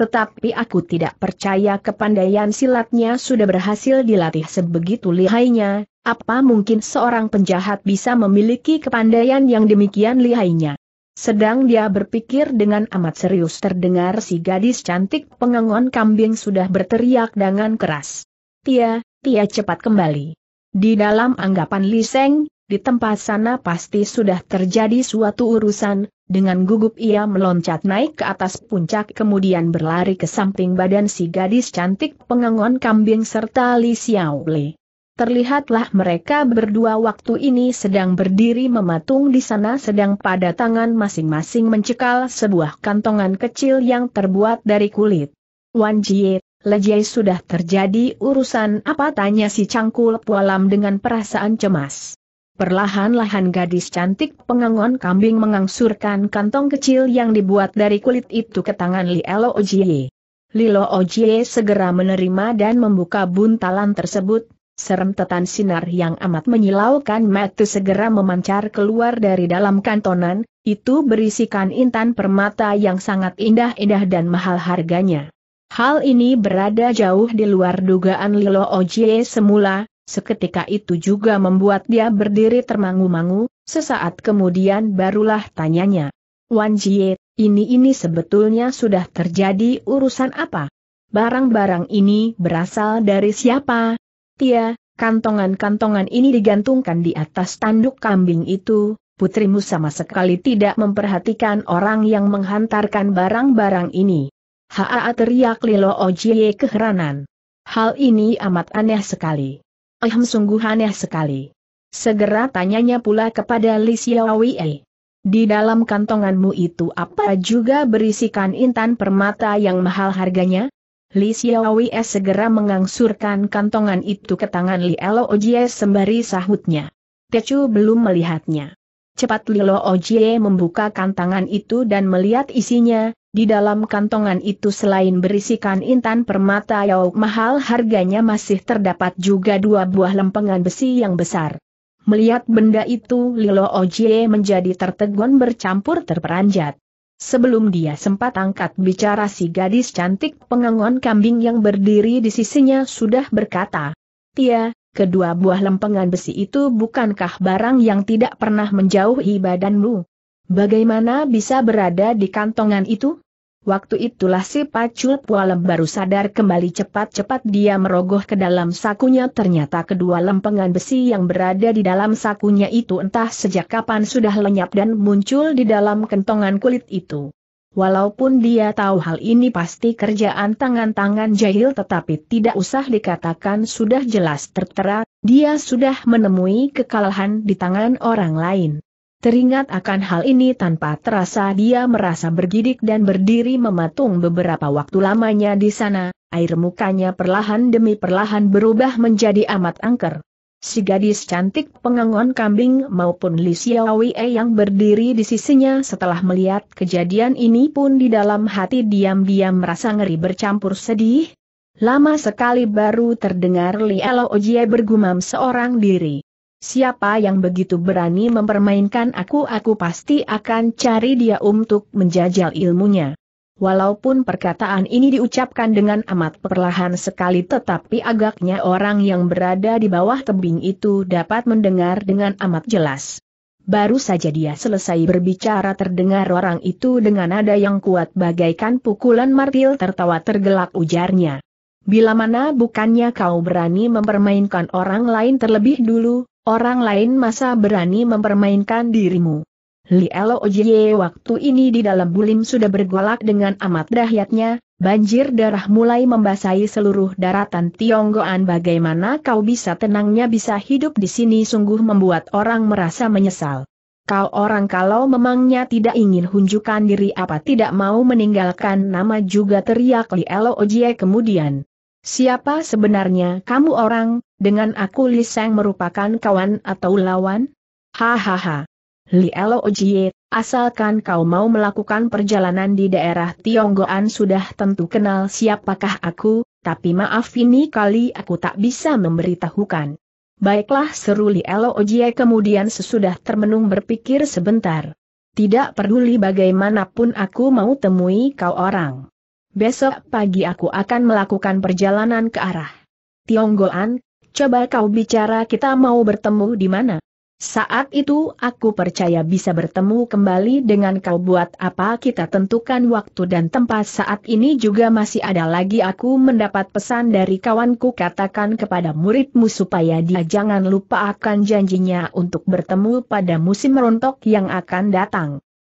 Speaker 1: Tetapi aku tidak percaya kepandaian silatnya sudah berhasil dilatih sebegitu lihainya, apa mungkin seorang penjahat bisa memiliki kepandaian yang demikian lihainya? Sedang dia berpikir dengan amat serius terdengar si gadis cantik pengangon kambing sudah berteriak dengan keras. Tia, Tia cepat kembali. Di dalam anggapan Liseng, di tempat sana pasti sudah terjadi suatu urusan, dengan gugup ia meloncat naik ke atas puncak kemudian berlari ke samping badan si gadis cantik pengangon kambing serta Li Xiaole. Terlihatlah mereka berdua waktu ini sedang berdiri mematung di sana sedang pada tangan masing-masing mencekal sebuah kantongan kecil yang terbuat dari kulit. Wan Jie, Lejai sudah terjadi urusan apa tanya si cangkul pualam dengan perasaan cemas. Perlahan-lahan gadis cantik pengangon kambing mengangsurkan kantong kecil yang dibuat dari kulit itu ke tangan Lilo Ojie. Lilo Ojie segera menerima dan membuka buntalan tersebut, serentetan sinar yang amat menyilaukan mata segera memancar keluar dari dalam kantonan, itu berisikan intan permata yang sangat indah-indah dan mahal harganya. Hal ini berada jauh di luar dugaan Lilo Ojie semula, seketika itu juga membuat dia berdiri termangu-mangu, sesaat kemudian barulah tanyanya. Wan Jie, ini-ini sebetulnya sudah terjadi urusan apa? Barang-barang ini berasal dari siapa? Tia, kantongan-kantongan ini digantungkan di atas tanduk kambing itu, putrimu sama sekali tidak memperhatikan orang yang menghantarkan barang-barang ini. Haa teriak Lilo Ojie keheranan. Hal ini amat aneh sekali. Ehem sungguh aneh sekali. Segera tanyanya pula kepada Li Xiaowei. Di dalam kantonganmu itu apa juga berisikan intan permata yang mahal harganya? Li Xiaowei segera mengangsurkan kantongan itu ke tangan Li Lo Ojie sembari sahutnya. Tecu belum melihatnya. Cepat Li Lo Ojie membuka kantongan itu dan melihat isinya, di dalam kantongan itu selain berisikan intan permata yang mahal harganya masih terdapat juga dua buah lempengan besi yang besar. Melihat benda itu Lilo Oje menjadi tertegun bercampur terperanjat. Sebelum dia sempat angkat bicara si gadis cantik pengangon kambing yang berdiri di sisinya sudah berkata, Tia, kedua buah lempengan besi itu bukankah barang yang tidak pernah menjauhi badanmu? Bagaimana bisa berada di kantongan itu? Waktu itulah si Pacul Pualem baru sadar kembali cepat-cepat dia merogoh ke dalam sakunya ternyata kedua lempengan besi yang berada di dalam sakunya itu entah sejak kapan sudah lenyap dan muncul di dalam kentongan kulit itu. Walaupun dia tahu hal ini pasti kerjaan tangan-tangan jahil tetapi tidak usah dikatakan sudah jelas tertera, dia sudah menemui kekalahan di tangan orang lain. Teringat akan hal ini tanpa terasa dia merasa bergidik dan berdiri mematung beberapa waktu lamanya di sana, air mukanya perlahan demi perlahan berubah menjadi amat angker. Si gadis cantik pengangon kambing maupun Li Xiaowei yang berdiri di sisinya setelah melihat kejadian ini pun di dalam hati diam-diam merasa ngeri bercampur sedih. Lama sekali baru terdengar Li Elo Ojie bergumam seorang diri. Siapa yang begitu berani mempermainkan aku aku pasti akan cari dia untuk menjajal ilmunya. Walaupun perkataan ini diucapkan dengan amat perlahan sekali tetapi agaknya orang yang berada di bawah tebing itu dapat mendengar dengan amat jelas. Baru saja dia selesai berbicara terdengar orang itu dengan nada yang kuat bagaikan pukulan martil tertawa tergelak ujarnya. Bila mana bukannya kau berani mempermainkan orang lain terlebih dulu, Orang lain masa berani mempermainkan dirimu. Li Elo Ojie waktu ini di dalam bulim sudah bergolak dengan amat dahyatnya, banjir darah mulai membasahi seluruh daratan Tionggoan bagaimana kau bisa tenangnya bisa hidup di sini sungguh membuat orang merasa menyesal. Kau orang kalau memangnya tidak ingin hunjukkan diri apa tidak mau meninggalkan nama juga teriak Li Elo Ojie kemudian. Siapa sebenarnya kamu orang, dengan aku Li Seng merupakan kawan atau lawan? Hahaha. Li Elo Ojie, asalkan kau mau melakukan perjalanan di daerah Tionggoan sudah tentu kenal siapakah aku, tapi maaf ini kali aku tak bisa memberitahukan. Baiklah seru Li Elo Ojie kemudian sesudah termenung berpikir sebentar. Tidak peduli bagaimanapun aku mau temui kau orang. Besok pagi aku akan melakukan perjalanan ke arah Tionggoan, coba kau bicara kita mau bertemu di mana. Saat itu aku percaya bisa bertemu kembali dengan kau buat apa kita tentukan waktu dan tempat saat ini juga masih ada lagi aku mendapat pesan dari kawanku katakan kepada muridmu supaya dia jangan lupa akan janjinya untuk bertemu pada musim rontok yang akan datang.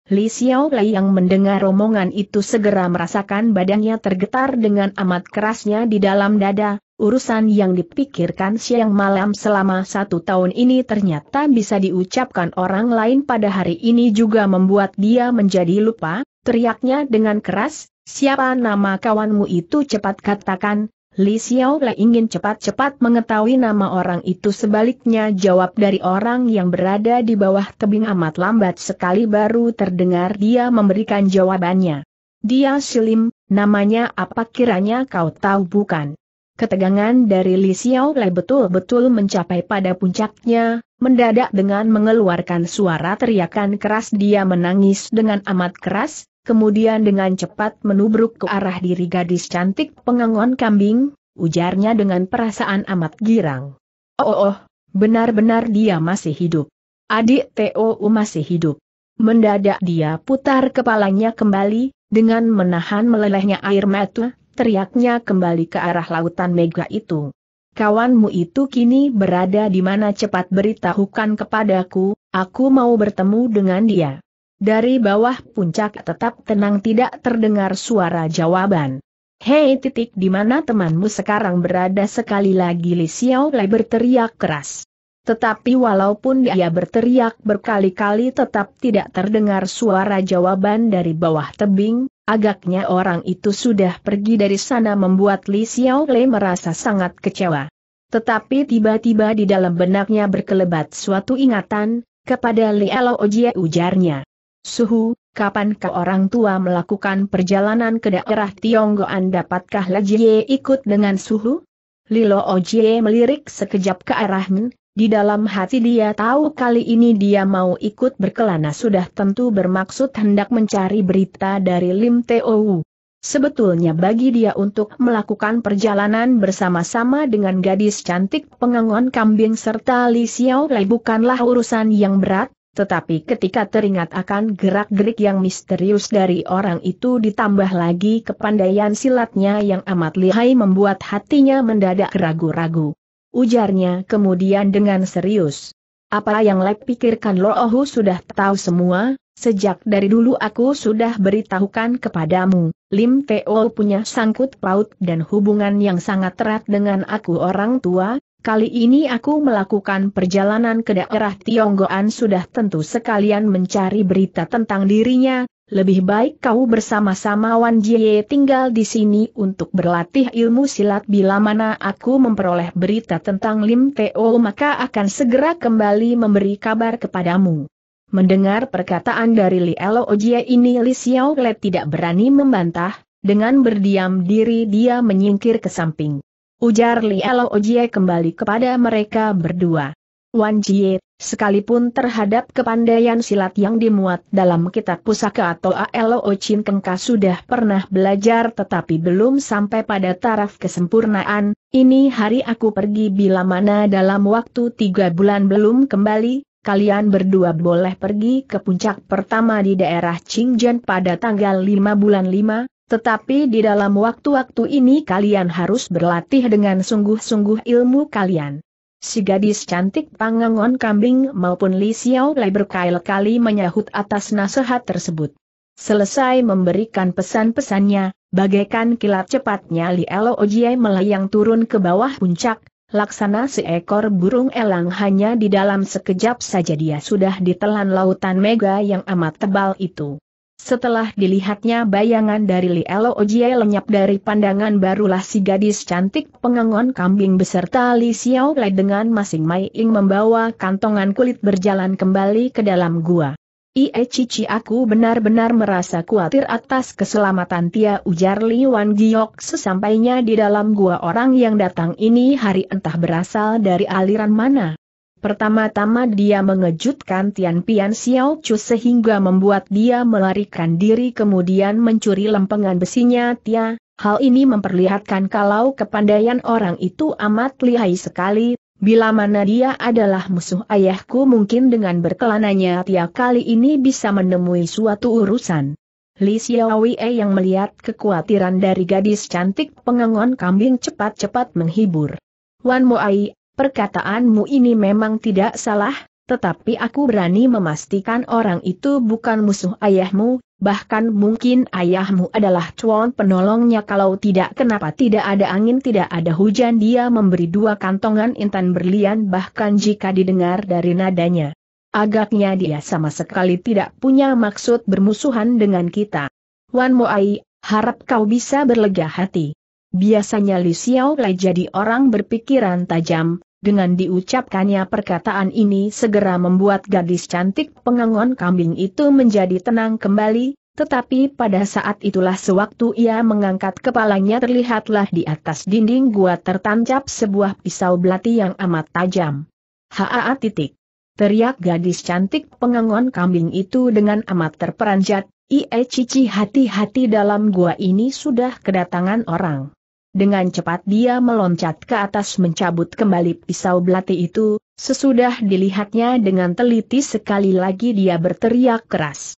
Speaker 1: Li Xiaolei yang mendengar omongan itu segera merasakan badannya tergetar dengan amat kerasnya di dalam dada, urusan yang dipikirkan siang malam selama satu tahun ini ternyata bisa diucapkan orang lain pada hari ini juga membuat dia menjadi lupa, teriaknya dengan keras, siapa nama kawanmu itu cepat katakan, Li Le ingin cepat-cepat mengetahui nama orang itu sebaliknya jawab dari orang yang berada di bawah tebing amat lambat sekali baru terdengar dia memberikan jawabannya. Dia Silim, namanya apa kiranya kau tahu bukan? Ketegangan dari Li Le betul-betul mencapai pada puncaknya, mendadak dengan mengeluarkan suara teriakan keras dia menangis dengan amat keras, kemudian dengan cepat menubruk ke arah diri gadis cantik pengangon kambing, ujarnya dengan perasaan amat girang. Oh, oh, oh benar-benar dia masih hidup. Adik TOU masih hidup. Mendadak dia putar kepalanya kembali, dengan menahan melelehnya air mata, teriaknya kembali ke arah lautan mega itu. Kawanmu itu kini berada di mana cepat beritahukan kepadaku, aku mau bertemu dengan dia. Dari bawah puncak tetap tenang tidak terdengar suara jawaban. Hei titik di mana temanmu sekarang berada sekali lagi Li Xiao berteriak keras. Tetapi walaupun dia berteriak berkali-kali tetap tidak terdengar suara jawaban dari bawah tebing, agaknya orang itu sudah pergi dari sana membuat Li Xiao merasa sangat kecewa. Tetapi tiba-tiba di dalam benaknya berkelebat suatu ingatan, kepada Li Elo Ojie ujarnya. Suhu, kapan ke orang tua melakukan perjalanan ke daerah Tionggoan dapatkah Lajie ikut dengan Suhu? Lilo Ojie melirik sekejap ke arah Min, di dalam hati dia tahu kali ini dia mau ikut berkelana sudah tentu bermaksud hendak mencari berita dari Lim Teo Sebetulnya bagi dia untuk melakukan perjalanan bersama-sama dengan gadis cantik pengangon kambing serta Li Xiao Lei bukanlah urusan yang berat, tetapi ketika teringat akan gerak-gerik yang misterius dari orang itu ditambah lagi kepandaian silatnya yang amat lihai membuat hatinya mendadak ragu-ragu. Ujarnya kemudian dengan serius. Apa yang Lep pikirkan Lo Ohu sudah tahu semua, sejak dari dulu aku sudah beritahukan kepadamu, Lim Teo punya sangkut paut dan hubungan yang sangat erat dengan aku orang tua, Kali ini aku melakukan perjalanan ke daerah Tionggoan sudah tentu sekalian mencari berita tentang dirinya, lebih baik kau bersama-sama Wan Jie tinggal di sini untuk berlatih ilmu silat bila mana aku memperoleh berita tentang Lim Teo maka akan segera kembali memberi kabar kepadamu. Mendengar perkataan dari Li Elo Ojie ini Li Xiaolet tidak berani membantah, dengan berdiam diri dia menyingkir ke samping. Ujar Li Ojie kembali kepada mereka berdua. Wan Jie, sekalipun terhadap kepandaian silat yang dimuat dalam kitab pusaka atau ALO Chin Kengka sudah pernah belajar tetapi belum sampai pada taraf kesempurnaan, ini hari aku pergi bila mana dalam waktu tiga bulan belum kembali, kalian berdua boleh pergi ke puncak pertama di daerah Qingjian pada tanggal lima bulan lima. Tetapi di dalam waktu-waktu ini kalian harus berlatih dengan sungguh-sungguh ilmu kalian. Si gadis cantik Pangangon Kambing maupun Li Xiao Lai berkail kali menyahut atas nasihat tersebut. Selesai memberikan pesan-pesannya, bagaikan kilat cepatnya Li Elo Ojie melayang turun ke bawah puncak, laksana seekor burung elang hanya di dalam sekejap saja dia sudah ditelan lautan mega yang amat tebal itu. Setelah dilihatnya bayangan dari Li Elo Ojie lenyap dari pandangan barulah si gadis cantik pengengon kambing beserta Li Xiao Lai dengan masing masing membawa kantongan kulit berjalan kembali ke dalam gua. Ie cici aku benar-benar merasa khawatir atas keselamatan Tia ujar Li Wan Giok sesampainya di dalam gua orang yang datang ini hari entah berasal dari aliran mana. Pertama-tama dia mengejutkan Tian Pian Xiao Chu sehingga membuat dia melarikan diri kemudian mencuri lempengan besinya Tia. Hal ini memperlihatkan kalau kepandaian orang itu amat lihai sekali, bila mana dia adalah musuh ayahku mungkin dengan berkelananya Tia kali ini bisa menemui suatu urusan. Li Xiaowei yang melihat kekhawatiran dari gadis cantik pengangon kambing cepat-cepat menghibur. Wan Moai Perkataanmu ini memang tidak salah, tetapi aku berani memastikan orang itu bukan musuh ayahmu, bahkan mungkin ayahmu adalah cuan penolongnya kalau tidak kenapa tidak ada angin tidak ada hujan dia memberi dua kantongan intan berlian bahkan jika didengar dari nadanya. Agaknya dia sama sekali tidak punya maksud bermusuhan dengan kita. Wan Moai, harap kau bisa berlega hati. Biasanya Li Xiaolai jadi orang berpikiran tajam, dengan diucapkannya perkataan ini segera membuat gadis cantik pengangon kambing itu menjadi tenang kembali, tetapi pada saat itulah sewaktu ia mengangkat kepalanya terlihatlah di atas dinding gua tertancap sebuah pisau belati yang amat tajam. Haa titik. Teriak gadis cantik pengangon kambing itu dengan amat terperanjat, Ie iya, cici hati-hati dalam gua ini sudah kedatangan orang. Dengan cepat dia meloncat ke atas mencabut kembali pisau belati itu, sesudah dilihatnya dengan teliti sekali lagi dia berteriak keras.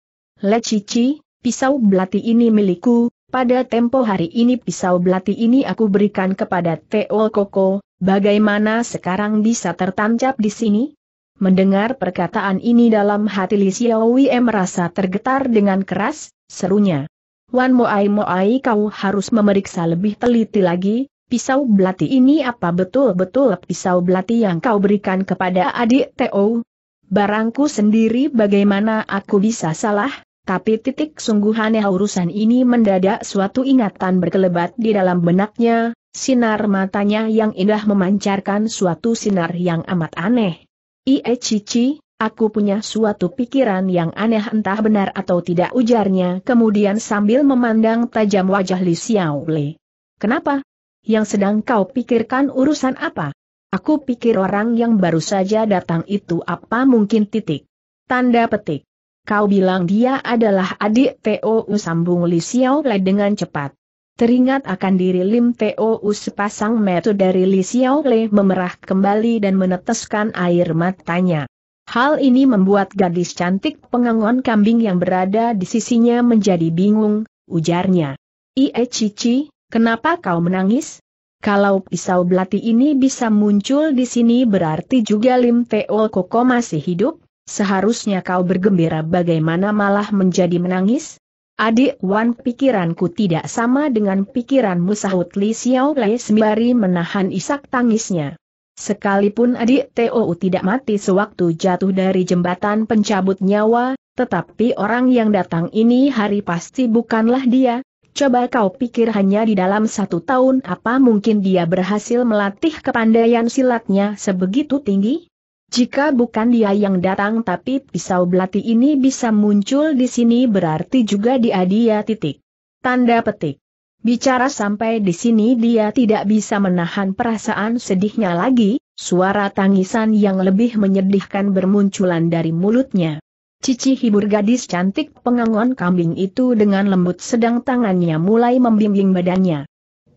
Speaker 1: Cici, pisau belati ini milikku, pada tempo hari ini pisau belati ini aku berikan kepada Teo Koko, bagaimana sekarang bisa tertancap di sini? Mendengar perkataan ini dalam hati Li Xiaowie merasa tergetar dengan keras, serunya. Wan Moai Moai kau harus memeriksa lebih teliti lagi, pisau belati ini apa betul-betul pisau belati yang kau berikan kepada adik Teo? Barangku sendiri bagaimana aku bisa salah, tapi titik sungguhannya urusan ini mendadak suatu ingatan berkelebat di dalam benaknya, sinar matanya yang indah memancarkan suatu sinar yang amat aneh. Ie Cici, Aku punya suatu pikiran yang aneh entah benar atau tidak ujarnya kemudian sambil memandang tajam wajah Li Xiaole. Kenapa? Yang sedang kau pikirkan urusan apa? Aku pikir orang yang baru saja datang itu apa mungkin titik. Tanda petik. Kau bilang dia adalah adik T.O.U. sambung Li Xiaole dengan cepat. Teringat akan diri Lim T.O.U. sepasang mata dari Li Xiaole memerah kembali dan meneteskan air matanya. Hal ini membuat gadis cantik pengangon kambing yang berada di sisinya menjadi bingung, ujarnya. Ie Cici, kenapa kau menangis? Kalau pisau belati ini bisa muncul di sini berarti juga Lim Teol Koko masih hidup, seharusnya kau bergembira bagaimana malah menjadi menangis? Adik Wan pikiranku tidak sama dengan pikiranmu sahut Li Xiao Lei sembari menahan isak tangisnya. Sekalipun adik TOU tidak mati sewaktu jatuh dari jembatan pencabut nyawa, tetapi orang yang datang ini hari pasti bukanlah dia. Coba kau pikir hanya di dalam satu tahun apa mungkin dia berhasil melatih kepandaian silatnya sebegitu tinggi? Jika bukan dia yang datang tapi pisau belati ini bisa muncul di sini berarti juga dia dia titik. Tanda petik. Bicara sampai di sini dia tidak bisa menahan perasaan sedihnya lagi, suara tangisan yang lebih menyedihkan bermunculan dari mulutnya. Cici hibur gadis cantik pengangon kambing itu dengan lembut sedang tangannya mulai membimbing badannya.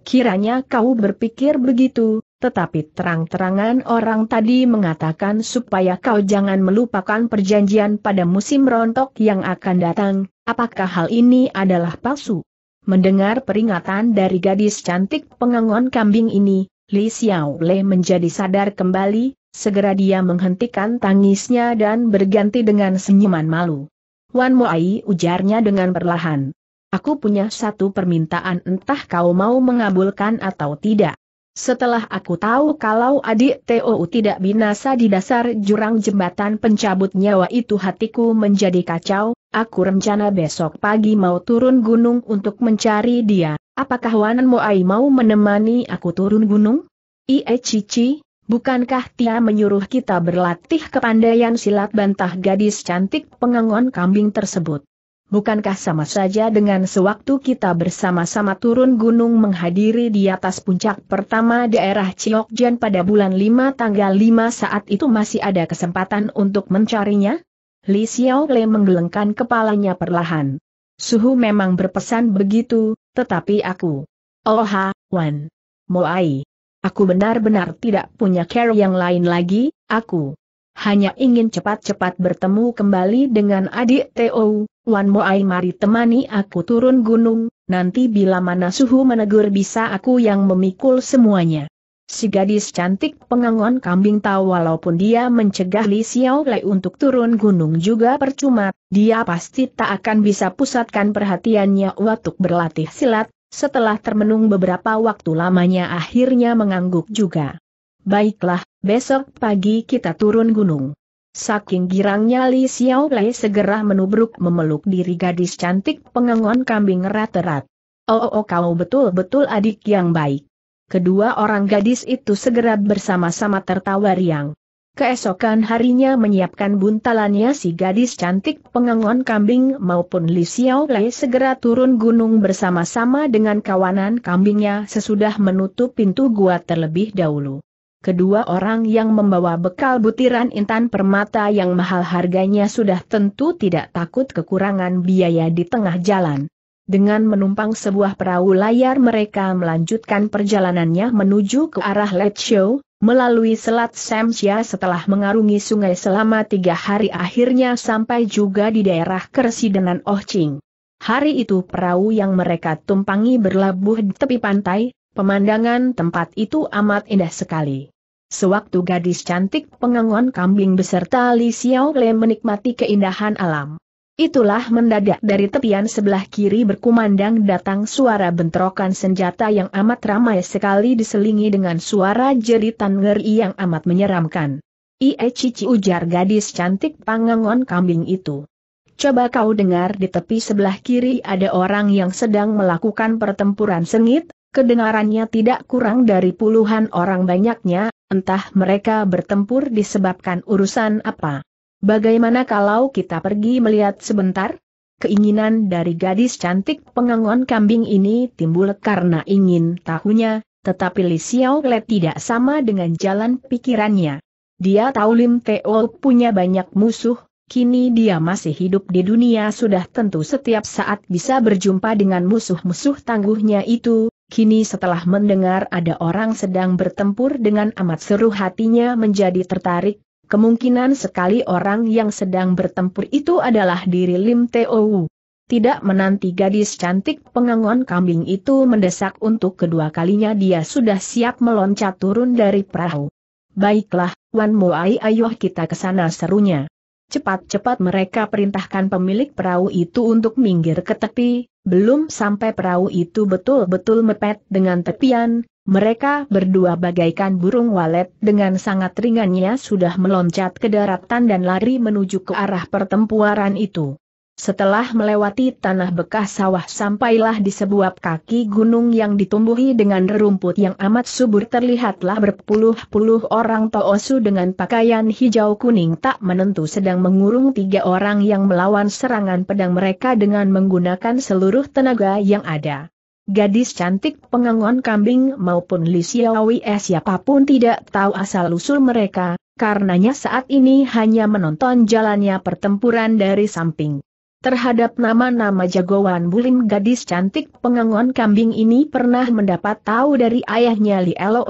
Speaker 1: Kiranya kau berpikir begitu, tetapi terang-terangan orang tadi mengatakan supaya kau jangan melupakan perjanjian pada musim rontok yang akan datang, apakah hal ini adalah palsu? Mendengar peringatan dari gadis cantik pengangon kambing ini, Li Xiao Le menjadi sadar kembali, segera dia menghentikan tangisnya dan berganti dengan senyuman malu. Wan Moai ujarnya dengan perlahan. Aku punya satu permintaan entah kau mau mengabulkan atau tidak. Setelah aku tahu kalau adik TOU tidak binasa di dasar jurang jembatan pencabut nyawa itu hatiku menjadi kacau, aku rencana besok pagi mau turun gunung untuk mencari dia. Apakah Wanan Moai mau menemani aku turun gunung? Ie Cici, bukankah Tia menyuruh kita berlatih kepandaian silat bantah gadis cantik pengangon kambing tersebut? Bukankah sama saja dengan sewaktu kita bersama-sama turun gunung menghadiri di atas puncak pertama daerah Ciokjan pada bulan 5 tanggal 5 saat itu masih ada kesempatan untuk mencarinya? Li Xiaole menggelengkan kepalanya perlahan. Suhu memang berpesan begitu, tetapi aku. Oha, Wan. Moai. Aku benar-benar tidak punya care yang lain lagi, aku. Hanya ingin cepat-cepat bertemu kembali dengan adik Teo, Wan Moai mari temani aku turun gunung, nanti bila mana suhu menegur bisa aku yang memikul semuanya. Si gadis cantik pengangon kambing tahu walaupun dia mencegah Li Xiao Lei untuk turun gunung juga percuma, dia pasti tak akan bisa pusatkan perhatiannya waktu berlatih silat, setelah termenung beberapa waktu lamanya akhirnya mengangguk juga. Baiklah, besok pagi kita turun gunung. Saking girangnya Li Xiaolei segera menubruk memeluk diri gadis cantik pengengon kambing erat-erat. Oh, oh, oh kau betul-betul adik yang baik. Kedua orang gadis itu segera bersama-sama tertawa riang. Keesokan harinya menyiapkan buntalannya si gadis cantik pengengon kambing maupun Li Xiaolei segera turun gunung bersama-sama dengan kawanan kambingnya sesudah menutup pintu gua terlebih dahulu kedua orang yang membawa bekal butiran intan permata yang mahal harganya sudah tentu tidak takut kekurangan biaya di tengah jalan. Dengan menumpang sebuah perahu layar mereka melanjutkan perjalanannya menuju ke arah Show, melalui Selat Samsia setelah mengarungi sungai selama tiga hari akhirnya sampai juga di daerah Kersidenan Oching. Hari itu perahu yang mereka tumpangi berlabuh di tepi pantai, Pemandangan tempat itu amat indah sekali. Sewaktu gadis cantik pengangon kambing beserta Li Xiao Le menikmati keindahan alam. Itulah mendadak dari tepian sebelah kiri berkumandang datang suara bentrokan senjata yang amat ramai sekali diselingi dengan suara jeritan ngeri yang amat menyeramkan. Ie cici ujar gadis cantik pangangon kambing itu. Coba kau dengar di tepi sebelah kiri ada orang yang sedang melakukan pertempuran sengit, Kedengarannya tidak kurang dari puluhan orang banyaknya, Entah mereka bertempur disebabkan urusan apa. Bagaimana kalau kita pergi melihat sebentar? Keinginan dari gadis cantik pengangon kambing ini timbul karena ingin tahunya, tetapi Li Le tidak sama dengan jalan pikirannya. Dia tahu Lim Teo punya banyak musuh, kini dia masih hidup di dunia sudah tentu setiap saat bisa berjumpa dengan musuh-musuh tangguhnya itu, Kini setelah mendengar ada orang sedang bertempur dengan amat seru hatinya menjadi tertarik, kemungkinan sekali orang yang sedang bertempur itu adalah diri Lim Teo Tidak menanti gadis cantik pengangon kambing itu mendesak untuk kedua kalinya dia sudah siap meloncat turun dari perahu. Baiklah, Wan Moai ayo kita ke sana serunya. Cepat-cepat mereka perintahkan pemilik perahu itu untuk minggir ke tepi, belum sampai perahu itu betul-betul mepet dengan tepian, mereka berdua bagaikan burung walet dengan sangat ringannya sudah meloncat ke daratan dan lari menuju ke arah pertempuran itu. Setelah melewati tanah bekas sawah sampailah di sebuah kaki gunung yang ditumbuhi dengan rumput yang amat subur terlihatlah berpuluh-puluh orang toosu dengan pakaian hijau kuning tak menentu sedang mengurung tiga orang yang melawan serangan pedang mereka dengan menggunakan seluruh tenaga yang ada. Gadis cantik pengangon kambing maupun Li eh, siapapun tidak tahu asal-usul mereka, karenanya saat ini hanya menonton jalannya pertempuran dari samping. Terhadap nama-nama jagoan bulim gadis cantik pengangon kambing ini pernah mendapat tahu dari ayahnya Li Elo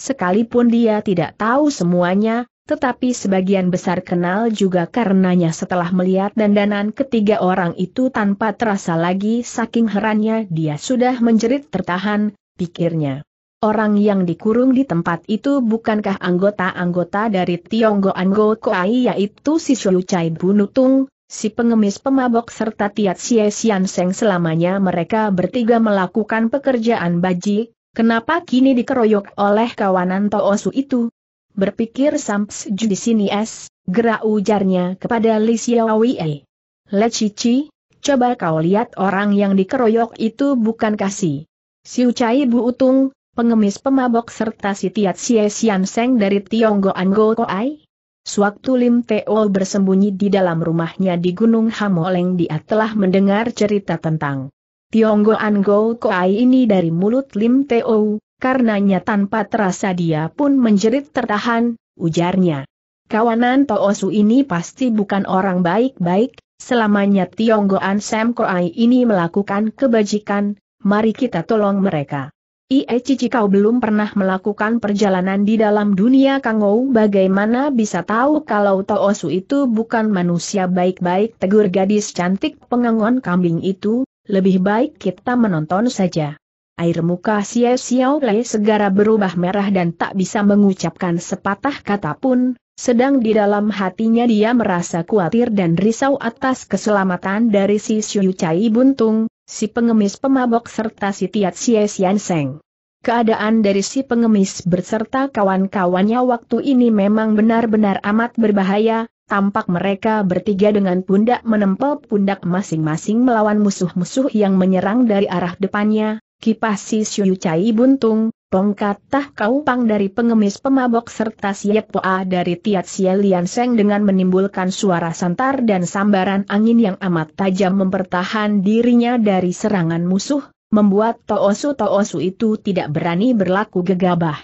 Speaker 1: sekalipun dia tidak tahu semuanya, tetapi sebagian besar kenal juga karenanya setelah melihat dandanan ketiga orang itu tanpa terasa lagi saking herannya dia sudah menjerit tertahan, pikirnya. Orang yang dikurung di tempat itu bukankah anggota-anggota dari Tionggo Anggo Koai yaitu si Cai Bunutung, Si pengemis pemabok serta Tiat Sie Sian Seng selamanya mereka bertiga melakukan pekerjaan baji, kenapa kini dikeroyok oleh kawanan Toosu itu? Berpikir Samps di sini es, gerak ujarnya kepada Li Xiaowei. Le Cici, coba kau lihat orang yang dikeroyok itu bukan kasih. Si Ucai Bu Utung, pengemis pemabok serta si Tiat Sie Sian Seng dari Tionggo Anggo Koai? Sewaktu Lim Teo bersembunyi di dalam rumahnya di Gunung Hamoleng dia telah mendengar cerita tentang Tionggo Anggo Koai ini dari mulut Lim Teo, karenanya tanpa terasa dia pun menjerit tertahan, ujarnya. Kawanan Toosu ini pasti bukan orang baik-baik, selamanya Tionggoan Sam Koai ini melakukan kebajikan, mari kita tolong mereka. Ie Cici kau belum pernah melakukan perjalanan di dalam dunia kangou bagaimana bisa tahu kalau Toosu itu bukan manusia baik-baik tegur gadis cantik pengangon kambing itu, lebih baik kita menonton saja. Air muka Xie Xiao Lei segera berubah merah dan tak bisa mengucapkan sepatah kata pun, sedang di dalam hatinya dia merasa khawatir dan risau atas keselamatan dari si Xiu Chai Buntung, si pengemis pemabok serta si Tiat Xie Xian Seng. Keadaan dari si pengemis berserta kawan-kawannya waktu ini memang benar-benar amat berbahaya, tampak mereka bertiga dengan pundak menempel pundak masing-masing melawan musuh-musuh yang menyerang dari arah depannya, kipas si Xiu Chai Buntung, kau pang dari pengemis pemabok serta Siepoa dari Tiat Sielian Seng dengan menimbulkan suara santar dan sambaran angin yang amat tajam mempertahan dirinya dari serangan musuh, membuat Toosu-Toosu itu tidak berani berlaku gegabah.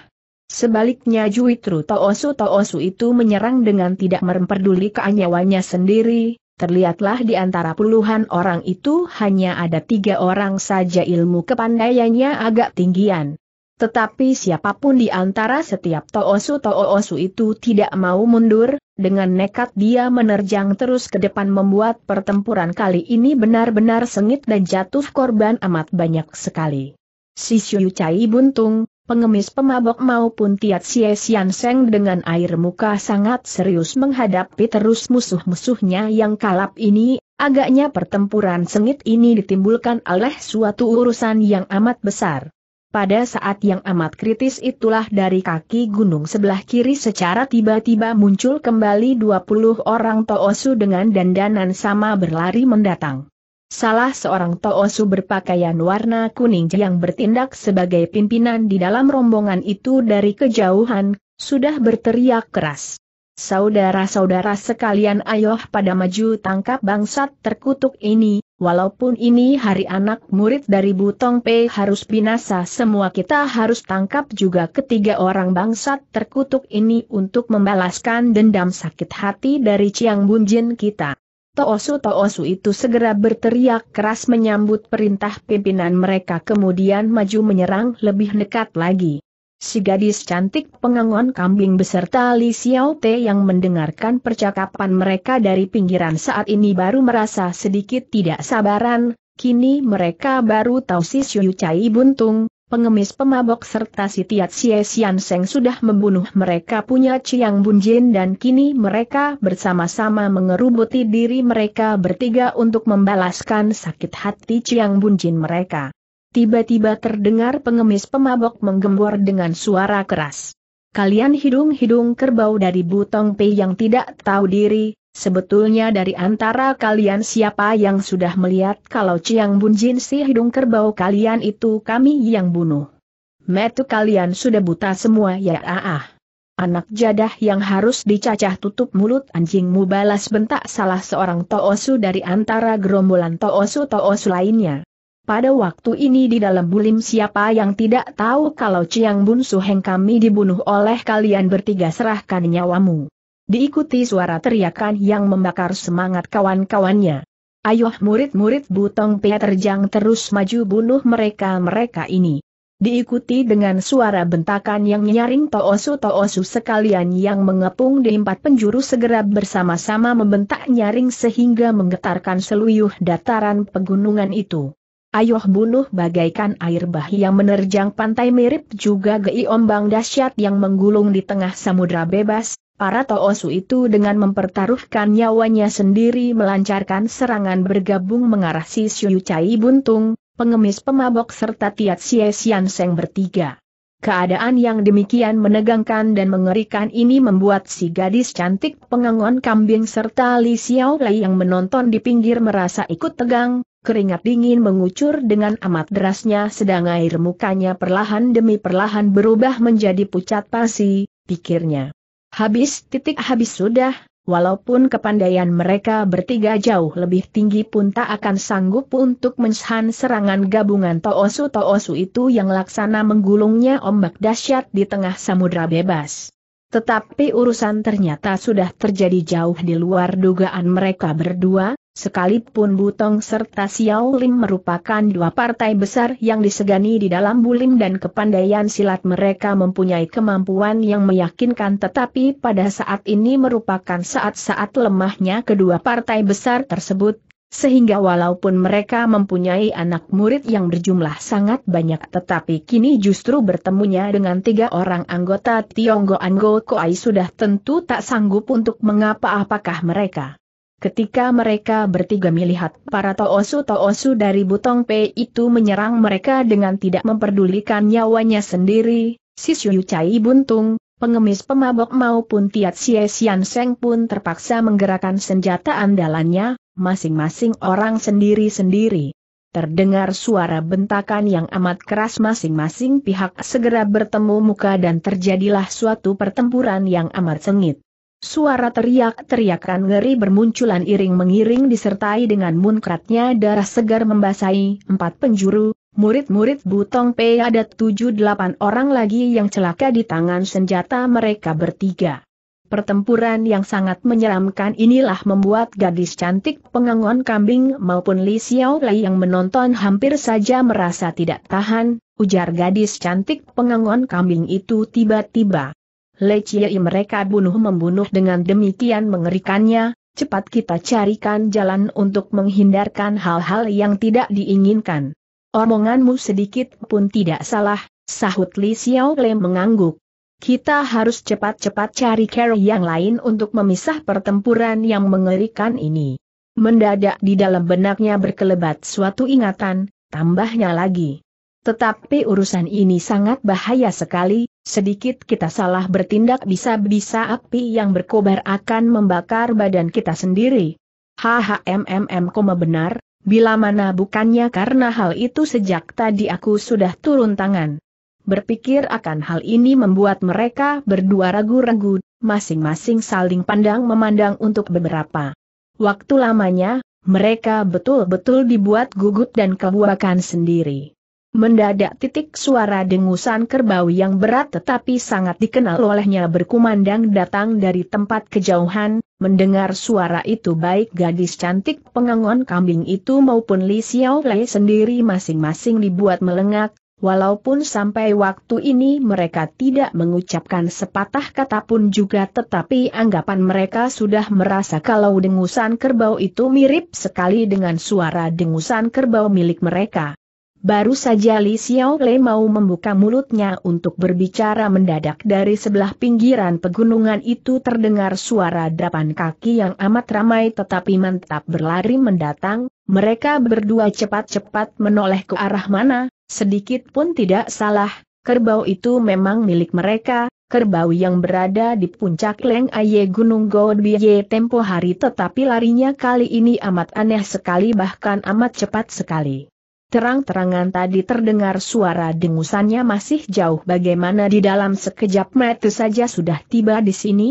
Speaker 1: Sebaliknya Juitru Toosu Toosu itu menyerang dengan tidak memperdulikan nyawanya sendiri, terlihatlah di antara puluhan orang itu hanya ada tiga orang saja ilmu kepandaiannya agak tinggian, tetapi siapapun di antara setiap Toosu Toosu itu tidak mau mundur, dengan nekat dia menerjang terus ke depan membuat pertempuran kali ini benar-benar sengit dan jatuh korban amat banyak sekali. Si Xiu Cai buntung, pengemis pemabok maupun Tiat Xie Xian Seng dengan air muka sangat serius menghadapi terus musuh-musuhnya yang kalap ini, agaknya pertempuran sengit ini ditimbulkan oleh suatu urusan yang amat besar. Pada saat yang amat kritis itulah dari kaki gunung sebelah kiri secara tiba-tiba muncul kembali 20 orang Toosu dengan dandanan sama berlari mendatang. Salah seorang Toosu berpakaian warna kuning yang bertindak sebagai pimpinan di dalam rombongan itu dari kejauhan, sudah berteriak keras. Saudara-saudara sekalian ayoh pada maju tangkap bangsat terkutuk ini, walaupun ini hari anak murid dari Butong P harus binasa semua kita harus tangkap juga ketiga orang bangsat terkutuk ini untuk membalaskan dendam sakit hati dari Chiang Bunjin kita. Toosu Toosu itu segera berteriak keras menyambut perintah pimpinan mereka kemudian maju menyerang lebih dekat lagi. Si gadis cantik pengangon kambing beserta Li Xiao Te yang mendengarkan percakapan mereka dari pinggiran saat ini baru merasa sedikit tidak sabaran, kini mereka baru tahu si Xiu Cai Buntung, pengemis pemabok serta si Tiat Xie Xian Seng sudah membunuh mereka punya Chiang Bunjin dan kini mereka bersama-sama mengerubuti diri mereka bertiga untuk membalaskan sakit hati Chiang Bunjin mereka. Tiba-tiba terdengar pengemis pemabok menggembor dengan suara keras. Kalian hidung-hidung kerbau dari Butong Pei yang tidak tahu diri, sebetulnya dari antara kalian siapa yang sudah melihat kalau Ciang Bunjin si hidung kerbau kalian itu kami yang bunuh. Metu kalian sudah buta semua ya ah ah. Anak jadah yang harus dicacah tutup mulut anjingmu balas bentak salah seorang toosu dari antara gerombolan toosu-toosu lainnya. Pada waktu ini di dalam bulim siapa yang tidak tahu kalau ciang Bun Suheng kami dibunuh oleh kalian bertiga serahkan nyawamu. Diikuti suara teriakan yang membakar semangat kawan-kawannya. Ayuh murid-murid Butong Pia terjang terus maju bunuh mereka-mereka ini. Diikuti dengan suara bentakan yang nyaring toosu-toosu sekalian yang mengepung di empat penjuru segera bersama-sama membentak nyaring sehingga menggetarkan seluyuh dataran pegunungan itu. Ayuh bunuh bagaikan air bah yang menerjang pantai mirip juga gei ombang dahsyat yang menggulung di tengah samudra bebas, para Toosu itu dengan mempertaruhkan nyawanya sendiri melancarkan serangan bergabung mengarah si Siu Cai Buntung, pengemis pemabok serta Tiat Xie Sian Seng bertiga. Keadaan yang demikian menegangkan dan mengerikan ini membuat si gadis cantik pengangon kambing serta Li Xiao yang menonton di pinggir merasa ikut tegang, keringat dingin mengucur dengan amat derasnya sedang air mukanya perlahan demi perlahan berubah menjadi pucat pasi, pikirnya. Habis titik habis sudah, walaupun kepandaian mereka bertiga jauh lebih tinggi pun tak akan sanggup untuk menshan serangan gabungan Toosu-Toosu itu yang laksana menggulungnya ombak dahsyat di tengah samudra bebas. Tetapi urusan ternyata sudah terjadi jauh di luar dugaan mereka berdua, Sekalipun Butong serta Xiao Lim merupakan dua partai besar yang disegani di dalam bulim dan kepandaian silat mereka mempunyai kemampuan yang meyakinkan tetapi pada saat ini merupakan saat-saat lemahnya kedua partai besar tersebut, sehingga walaupun mereka mempunyai anak murid yang berjumlah sangat banyak tetapi kini justru bertemunya dengan tiga orang anggota Tionggo Anggo Koai sudah tentu tak sanggup untuk mengapa apakah mereka. Ketika mereka bertiga melihat para toosu-toosu dari Butong P itu menyerang mereka dengan tidak memperdulikan nyawanya sendiri, si Shuyu Chai buntung, pengemis pemabok maupun Tiat Xie Xian Seng pun terpaksa menggerakkan senjata andalannya, masing-masing orang sendiri-sendiri. Terdengar suara bentakan yang amat keras masing-masing pihak segera bertemu muka dan terjadilah suatu pertempuran yang amat sengit. Suara teriak-teriakan ngeri bermunculan iring mengiring disertai dengan munkratnya darah segar membasahi empat penjuru, murid-murid Butong P ada tujuh delapan orang lagi yang celaka di tangan senjata mereka bertiga. Pertempuran yang sangat menyeramkan inilah membuat gadis cantik pengangon kambing maupun Li Xiaolai yang menonton hampir saja merasa tidak tahan, ujar gadis cantik pengangon kambing itu tiba-tiba. Leciei mereka bunuh-membunuh dengan demikian mengerikannya, cepat kita carikan jalan untuk menghindarkan hal-hal yang tidak diinginkan. Omonganmu sedikit pun tidak salah, sahut Li Xiao Lem mengangguk. Kita harus cepat-cepat cari cara yang lain untuk memisah pertempuran yang mengerikan ini. Mendadak di dalam benaknya berkelebat suatu ingatan, tambahnya lagi. Tetapi urusan ini sangat bahaya sekali, sedikit kita salah bertindak bisa-bisa api yang berkobar akan membakar badan kita sendiri. HHMMM koma benar, bila mana bukannya karena hal itu sejak tadi aku sudah turun tangan. Berpikir akan hal ini membuat mereka berdua ragu-ragu, masing-masing saling pandang memandang untuk beberapa waktu lamanya, mereka betul-betul dibuat gugup dan kebuakan sendiri. Mendadak titik suara dengusan kerbau yang berat tetapi sangat dikenal olehnya berkumandang datang dari tempat kejauhan, mendengar suara itu baik gadis cantik pengangon kambing itu maupun Li Lei sendiri masing-masing dibuat melengak, walaupun sampai waktu ini mereka tidak mengucapkan sepatah kata pun juga tetapi anggapan mereka sudah merasa kalau dengusan kerbau itu mirip sekali dengan suara dengusan kerbau milik mereka. Baru saja Li Lei mau membuka mulutnya untuk berbicara mendadak dari sebelah pinggiran pegunungan itu terdengar suara derapan kaki yang amat ramai tetapi mantap berlari mendatang, mereka berdua cepat-cepat menoleh ke arah mana, sedikit pun tidak salah, kerbau itu memang milik mereka, kerbau yang berada di puncak Leng Aye Gunung Godbiye tempo hari tetapi larinya kali ini amat aneh sekali bahkan amat cepat sekali. Terang-terangan tadi terdengar suara dengusannya masih jauh bagaimana di dalam sekejap mata saja sudah tiba di sini?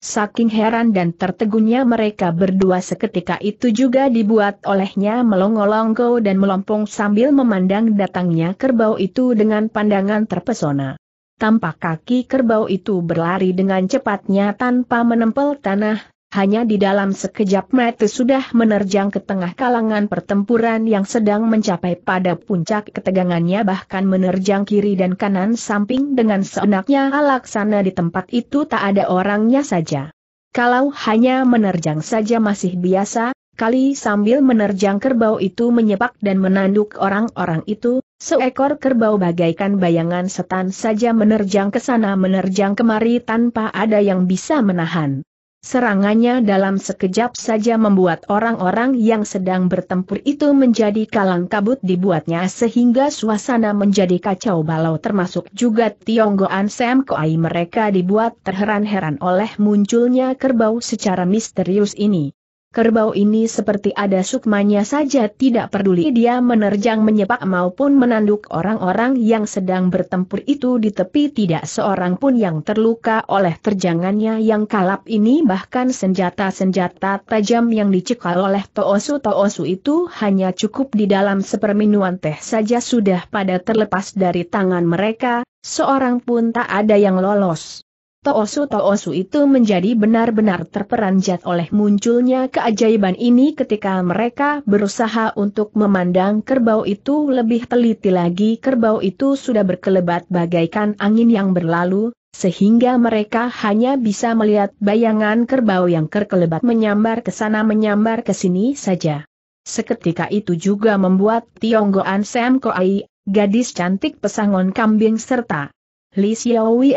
Speaker 1: Saking heran dan tertegunnya mereka berdua seketika itu juga dibuat olehnya melongo longgo dan melompong sambil memandang datangnya kerbau itu dengan pandangan terpesona. Tampak kaki kerbau itu berlari dengan cepatnya tanpa menempel tanah, hanya di dalam sekejap mata sudah menerjang ke tengah kalangan pertempuran yang sedang mencapai pada puncak ketegangannya bahkan menerjang kiri dan kanan samping dengan seenaknya alaksana di tempat itu tak ada orangnya saja. Kalau hanya menerjang saja masih biasa, kali sambil menerjang kerbau itu menyepak dan menanduk orang-orang itu, seekor kerbau bagaikan bayangan setan saja menerjang ke sana menerjang kemari tanpa ada yang bisa menahan. Serangannya dalam sekejap saja membuat orang-orang yang sedang bertempur itu menjadi kalang kabut dibuatnya sehingga suasana menjadi kacau balau termasuk juga Tionggoan Sam Koai mereka dibuat terheran-heran oleh munculnya kerbau secara misterius ini. Kerbau ini seperti ada sukmanya saja tidak peduli dia menerjang menyepak maupun menanduk orang-orang yang sedang bertempur itu di tepi tidak seorang pun yang terluka oleh terjangannya yang kalap ini bahkan senjata-senjata tajam yang dicekal oleh Toosu-Toosu itu hanya cukup di dalam seperminuan teh saja sudah pada terlepas dari tangan mereka, seorang pun tak ada yang lolos. Toosu-toosu itu menjadi benar-benar terperanjat oleh munculnya keajaiban ini ketika mereka berusaha untuk memandang kerbau itu lebih teliti lagi kerbau itu sudah berkelebat bagaikan angin yang berlalu, sehingga mereka hanya bisa melihat bayangan kerbau yang kerkelebat menyambar ke sana menyambar ke sini saja. Seketika itu juga membuat Tionggoan Sam Koai, gadis cantik pesangon kambing serta Li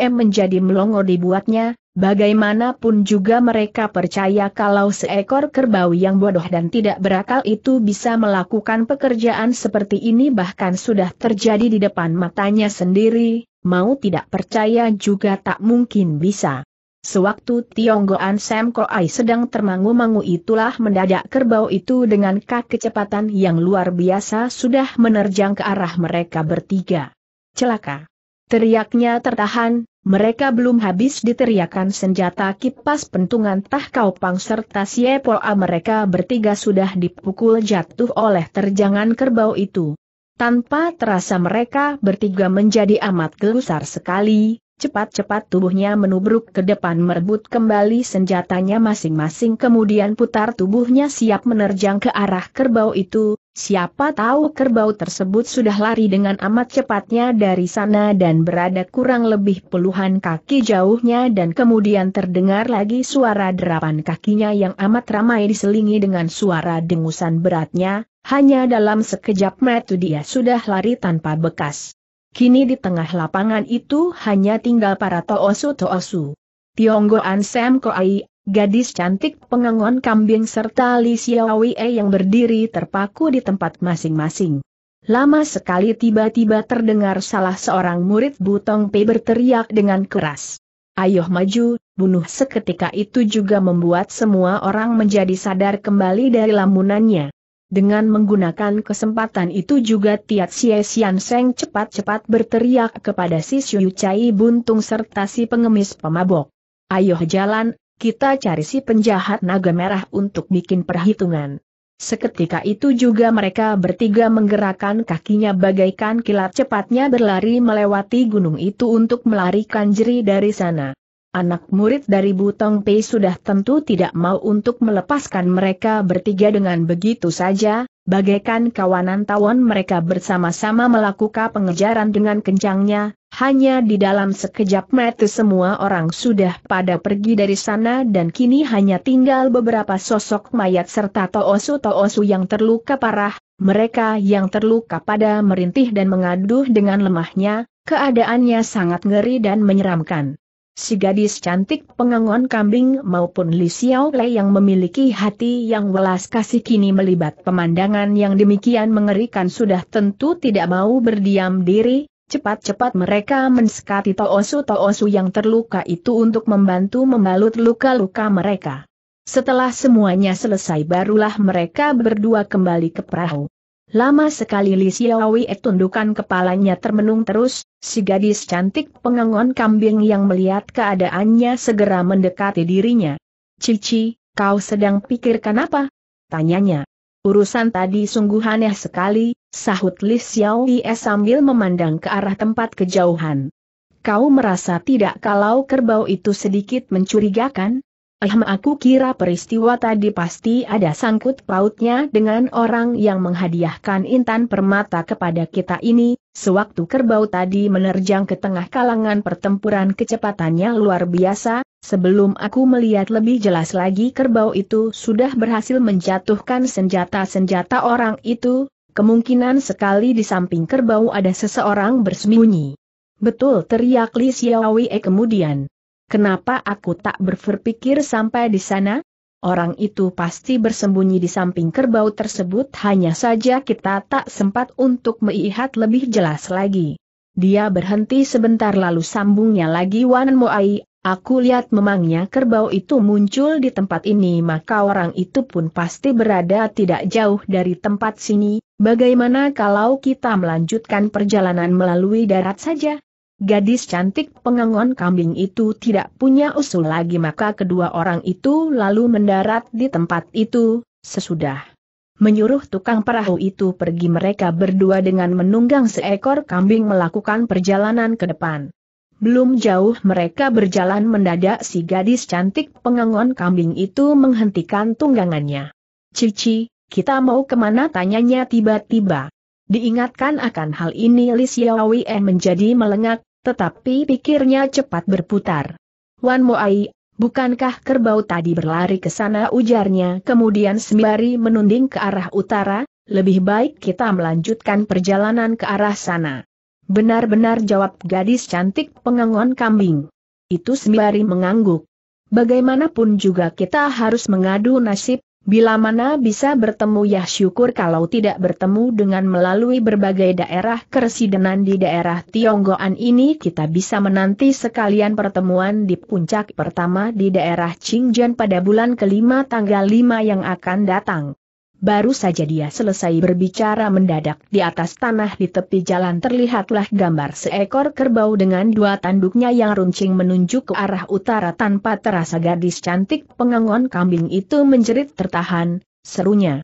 Speaker 1: M menjadi melongo dibuatnya, bagaimanapun juga mereka percaya kalau seekor kerbau yang bodoh dan tidak berakal itu bisa melakukan pekerjaan seperti ini bahkan sudah terjadi di depan matanya sendiri, mau tidak percaya juga tak mungkin bisa. Sewaktu Tionggoan Sam Koai sedang termangu-mangu itulah mendadak kerbau itu dengan kecepatan yang luar biasa sudah menerjang ke arah mereka bertiga. Celaka! Teriaknya tertahan, mereka belum habis diteriakan senjata kipas pentungan Tah Kaupang serta Siepoa mereka bertiga sudah dipukul jatuh oleh terjangan kerbau itu. Tanpa terasa mereka bertiga menjadi amat gelusar sekali, Cepat-cepat tubuhnya menubruk ke depan merebut kembali senjatanya masing-masing kemudian putar tubuhnya siap menerjang ke arah kerbau itu, siapa tahu kerbau tersebut sudah lari dengan amat cepatnya dari sana dan berada kurang lebih puluhan kaki jauhnya dan kemudian terdengar lagi suara derapan kakinya yang amat ramai diselingi dengan suara dengusan beratnya, hanya dalam sekejap metu dia sudah lari tanpa bekas. Kini di tengah lapangan itu hanya tinggal para Toosu Toosu. Tionggoan Sam Koai, gadis cantik pengangon kambing serta Li Xiaowei yang berdiri terpaku di tempat masing-masing. Lama sekali tiba-tiba terdengar salah seorang murid Butong Pei berteriak dengan keras. Ayo maju, bunuh seketika itu juga membuat semua orang menjadi sadar kembali dari lamunannya. Dengan menggunakan kesempatan itu juga Tiat Xie Xian Seng cepat-cepat berteriak kepada si Xiu Cai Buntung serta si pengemis pemabok. Ayo jalan, kita cari si penjahat naga merah untuk bikin perhitungan. Seketika itu juga mereka bertiga menggerakkan kakinya bagaikan kilat cepatnya berlari melewati gunung itu untuk melarikan jeri dari sana anak murid dari Butong Pei sudah tentu tidak mau untuk melepaskan mereka bertiga dengan begitu saja, bagaikan kawanan tawon mereka bersama-sama melakukan pengejaran dengan kencangnya, hanya di dalam sekejap mata semua orang sudah pada pergi dari sana dan kini hanya tinggal beberapa sosok mayat serta Toosu-Toosu yang terluka parah, mereka yang terluka pada merintih dan mengaduh dengan lemahnya, keadaannya sangat ngeri dan menyeramkan. Si gadis cantik pengangon kambing maupun Li Lei yang memiliki hati yang welas kasih kini melibat pemandangan yang demikian mengerikan sudah tentu tidak mau berdiam diri, cepat-cepat mereka mensekati Toosu-Toosu yang terluka itu untuk membantu membalut luka-luka mereka. Setelah semuanya selesai barulah mereka berdua kembali ke perahu. Lama sekali Li Xiaowie tundukan kepalanya termenung terus, si gadis cantik pengangon kambing yang melihat keadaannya segera mendekati dirinya. Cici, kau sedang pikirkan apa? Tanyanya. Urusan tadi sungguh aneh sekali, sahut Li Xiaowie sambil memandang ke arah tempat kejauhan. Kau merasa tidak kalau kerbau itu sedikit mencurigakan? Ehm aku kira peristiwa tadi pasti ada sangkut pautnya dengan orang yang menghadiahkan intan permata kepada kita ini, sewaktu kerbau tadi menerjang ke tengah kalangan pertempuran kecepatannya luar biasa, sebelum aku melihat lebih jelas lagi kerbau itu sudah berhasil menjatuhkan senjata-senjata orang itu, kemungkinan sekali di samping kerbau ada seseorang bersembunyi. Betul teriak Li Xiaowei kemudian. Kenapa aku tak berpikir sampai di sana? Orang itu pasti bersembunyi di samping kerbau tersebut hanya saja kita tak sempat untuk melihat lebih jelas lagi. Dia berhenti sebentar lalu sambungnya lagi Wan Moai, aku lihat memangnya kerbau itu muncul di tempat ini maka orang itu pun pasti berada tidak jauh dari tempat sini, bagaimana kalau kita melanjutkan perjalanan melalui darat saja? Gadis cantik pengangon kambing itu tidak punya usul lagi maka kedua orang itu lalu mendarat di tempat itu, sesudah menyuruh tukang perahu itu pergi mereka berdua dengan menunggang seekor kambing melakukan perjalanan ke depan. Belum jauh mereka berjalan mendadak si gadis cantik pengangon kambing itu menghentikan tunggangannya. Cici, kita mau kemana tanyanya tiba-tiba. Diingatkan akan hal ini Li Xiaowie menjadi melengak, tetapi pikirnya cepat berputar. Wan Moai, bukankah kerbau tadi berlari ke sana ujarnya kemudian sembari menunding ke arah utara, lebih baik kita melanjutkan perjalanan ke arah sana. Benar-benar jawab gadis cantik pengangon kambing. Itu sembari mengangguk. Bagaimanapun juga kita harus mengadu nasib, Bila mana bisa bertemu ya syukur kalau tidak bertemu dengan melalui berbagai daerah keresidenan di daerah Tionggoan ini kita bisa menanti sekalian pertemuan di puncak pertama di daerah Qingjian pada bulan kelima tanggal 5 yang akan datang. Baru saja dia selesai berbicara mendadak di atas tanah di tepi jalan terlihatlah gambar seekor kerbau dengan dua tanduknya yang runcing menunjuk ke arah utara tanpa terasa gadis cantik pengangon kambing itu menjerit tertahan, serunya.